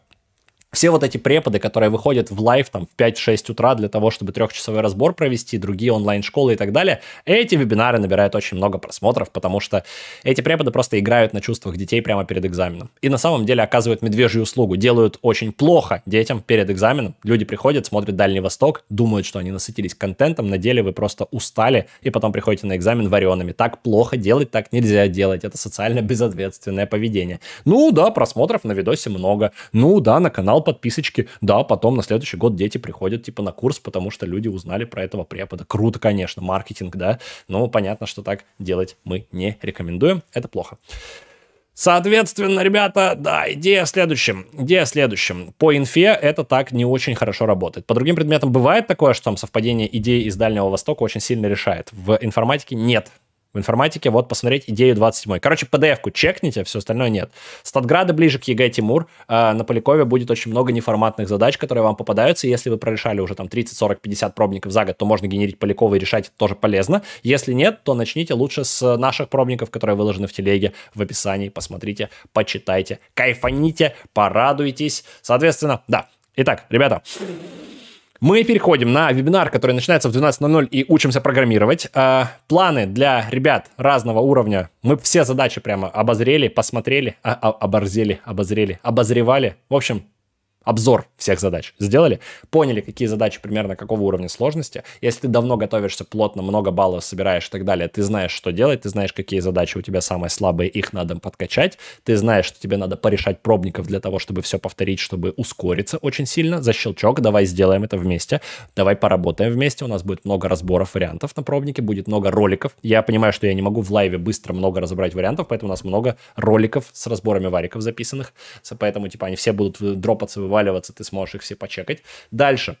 все вот эти преподы, которые выходят в лайв там в 5-6 утра для того, чтобы трехчасовой разбор провести, другие онлайн-школы и так далее, эти вебинары набирают очень много просмотров, потому что эти преподы просто играют на чувствах детей прямо перед экзаменом. И на самом деле оказывают медвежью услугу, делают очень плохо детям перед экзаменом. Люди приходят, смотрят Дальний Восток, думают, что они насытились контентом, на деле вы просто устали, и потом приходите на экзамен вареными. Так плохо делать, так нельзя делать, это социально безответственное поведение. Ну да, просмотров на видосе много, ну да, на канал набрал подписочки, да, потом на следующий год дети приходят типа на курс, потому что люди узнали про этого препода. Круто, конечно, маркетинг, да, но понятно, что так делать мы не рекомендуем, это плохо. Соответственно, ребята, да, идея в следующем. Идея в следующем. По инфе это так не очень хорошо работает. По другим предметам бывает такое, что там совпадение идеи из Дальнего Востока очень сильно решает. В информатике нет в информатике, вот посмотреть идею 27. Короче, PDF-ку чекните, все остальное нет. Статграда ближе к ЕГЭ Тимур. А, на Полякове будет очень много неформатных задач, которые вам попадаются. Если вы прорешали уже там 30, 40, 50 пробников за год, то можно генерить Полякова и решать это тоже полезно. Если нет, то начните лучше с наших пробников, которые выложены в телеге в описании. Посмотрите, почитайте, кайфаните, порадуйтесь. Соответственно, да. Итак, ребята, мы переходим на вебинар, который начинается в 12.00 и учимся программировать. А, планы для ребят разного уровня. Мы все задачи прямо обозрели, посмотрели, а, а, оборзели, обозрели, обозревали. В общем, обзор всех задач сделали, поняли, какие задачи примерно какого уровня сложности. Если ты давно готовишься плотно, много баллов собираешь и так далее, ты знаешь, что делать, ты знаешь, какие задачи у тебя самые слабые, их надо подкачать, ты знаешь, что тебе надо порешать пробников для того, чтобы все повторить, чтобы ускориться очень сильно за щелчок, давай сделаем это вместе, давай поработаем вместе, у нас будет много разборов вариантов на пробнике, будет много роликов. Я понимаю, что я не могу в лайве быстро много разобрать вариантов, поэтому у нас много роликов с разборами вариков записанных, поэтому типа они все будут э, дропаться, в вываливаться, ты сможешь их все почекать. Дальше.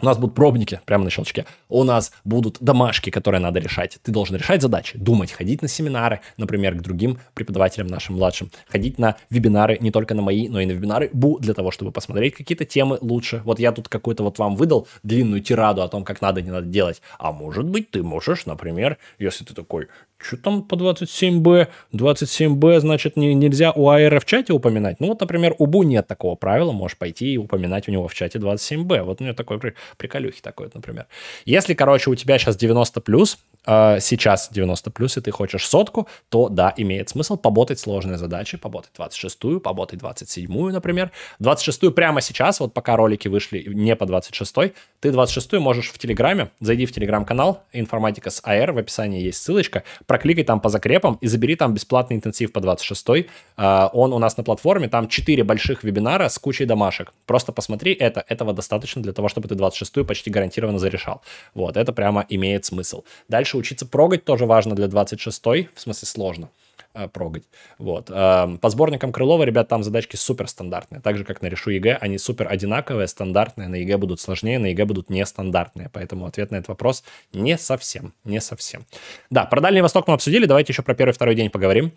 У нас будут пробники прямо на щелчке. У нас будут домашки, которые надо решать. Ты должен решать задачи, думать, ходить на семинары, например, к другим преподавателям нашим младшим, ходить на вебинары, не только на мои, но и на вебинары БУ, для того, чтобы посмотреть какие-то темы лучше. Вот я тут какую то вот вам выдал длинную тираду о том, как надо, не надо делать. А может быть, ты можешь, например, если ты такой что там по 27Б? 27Б, значит, не, нельзя у АР в чате упоминать. Ну вот, например, у БУ нет такого правила, можешь пойти и упоминать у него в чате 27Б. Вот у него такой приколюхи такой, например. Если, короче, у тебя сейчас 90+, плюс, а, сейчас 90 плюс, и ты хочешь сотку, то да, имеет смысл поботать сложные задачи, поботать 26-ю, поботать 27-ю, например. 26-ю прямо сейчас, вот пока ролики вышли не по 26-й, ты 26-ю можешь в Телеграме, зайди в Телеграм-канал «Информатика с АР», в описании есть ссылочка, прокликай там по закрепам и забери там бесплатный интенсив по 26-й. А, он у нас на платформе, там 4 больших вебинара с кучей домашек. Просто посмотри это, этого достаточно для того, чтобы ты 26-ю почти гарантированно зарешал. Вот, это прямо имеет смысл. Дальше дальше учиться прогать тоже важно для 26-й, в смысле сложно э, прогать. Вот. Эм, по сборникам Крылова, ребят, там задачки супер стандартные. Так же, как на Решу ЕГЭ, они супер одинаковые, стандартные. На ЕГЭ будут сложнее, на ЕГЭ будут нестандартные. Поэтому ответ на этот вопрос не совсем, не совсем. Да, про Дальний Восток мы обсудили. Давайте еще про первый-второй день поговорим.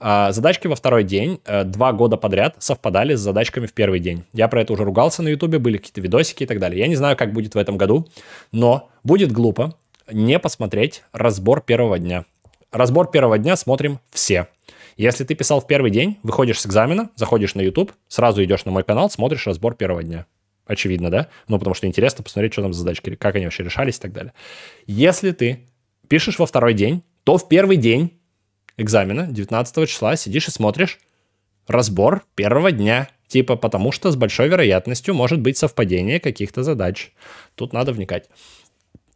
Э, задачки во второй день э, два года подряд совпадали с задачками в первый день. Я про это уже ругался на ютубе, были какие-то видосики и так далее. Я не знаю, как будет в этом году, но будет глупо, не посмотреть разбор первого дня. Разбор первого дня смотрим все. Если ты писал в первый день, выходишь с экзамена, заходишь на YouTube, сразу идешь на мой канал, смотришь разбор первого дня. Очевидно, да? Ну, потому что интересно посмотреть, что там за задачки, как они вообще решались и так далее. Если ты пишешь во второй день, то в первый день экзамена, 19 числа, сидишь и смотришь разбор первого дня. Типа, потому что с большой вероятностью может быть совпадение каких-то задач. Тут надо вникать.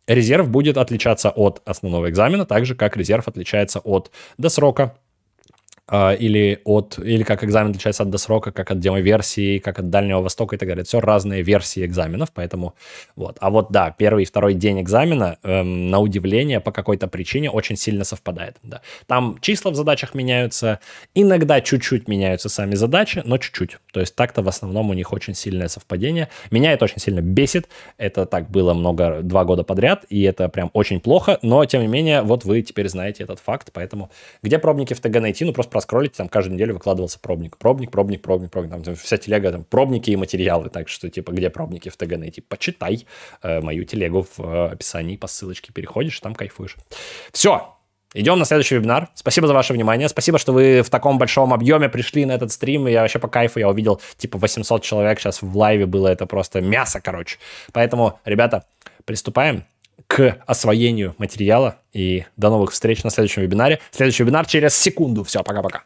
Резерв будет отличаться от основного экзамена, так же, как резерв отличается от досрока, а, или, от, или как экзамен отличается от досрока, как от демо-версии, как от Дальнего Востока и так далее. все разные версии экзаменов, поэтому вот. А вот да, первый и второй день экзамена, эм, на удивление, по какой-то причине очень сильно совпадает. Да. Там числа в задачах меняются, иногда чуть-чуть меняются сами задачи, но чуть-чуть. То есть так-то в основном у них очень сильное совпадение. Меня это очень сильно бесит. Это так было много, два года подряд, и это прям очень плохо, но тем не менее, вот вы теперь знаете этот факт, поэтому где пробники в ТГ найти? Ну, просто проскролите, там каждую неделю выкладывался пробник. Пробник, пробник, пробник, пробник. Там, там типа, вся телега, там пробники и материалы. Так что, типа, где пробники в ТГ найти типа, Почитай э, мою телегу в э, описании по ссылочке. Переходишь, там кайфуешь. Все, Идем на следующий вебинар. Спасибо за ваше внимание. Спасибо, что вы в таком большом объеме пришли на этот стрим. Я вообще по кайфу, я увидел типа 800 человек сейчас в лайве было. Это просто мясо, короче. Поэтому, ребята, приступаем к освоению материала. И до новых встреч на следующем вебинаре. Следующий вебинар через секунду. Все, пока-пока.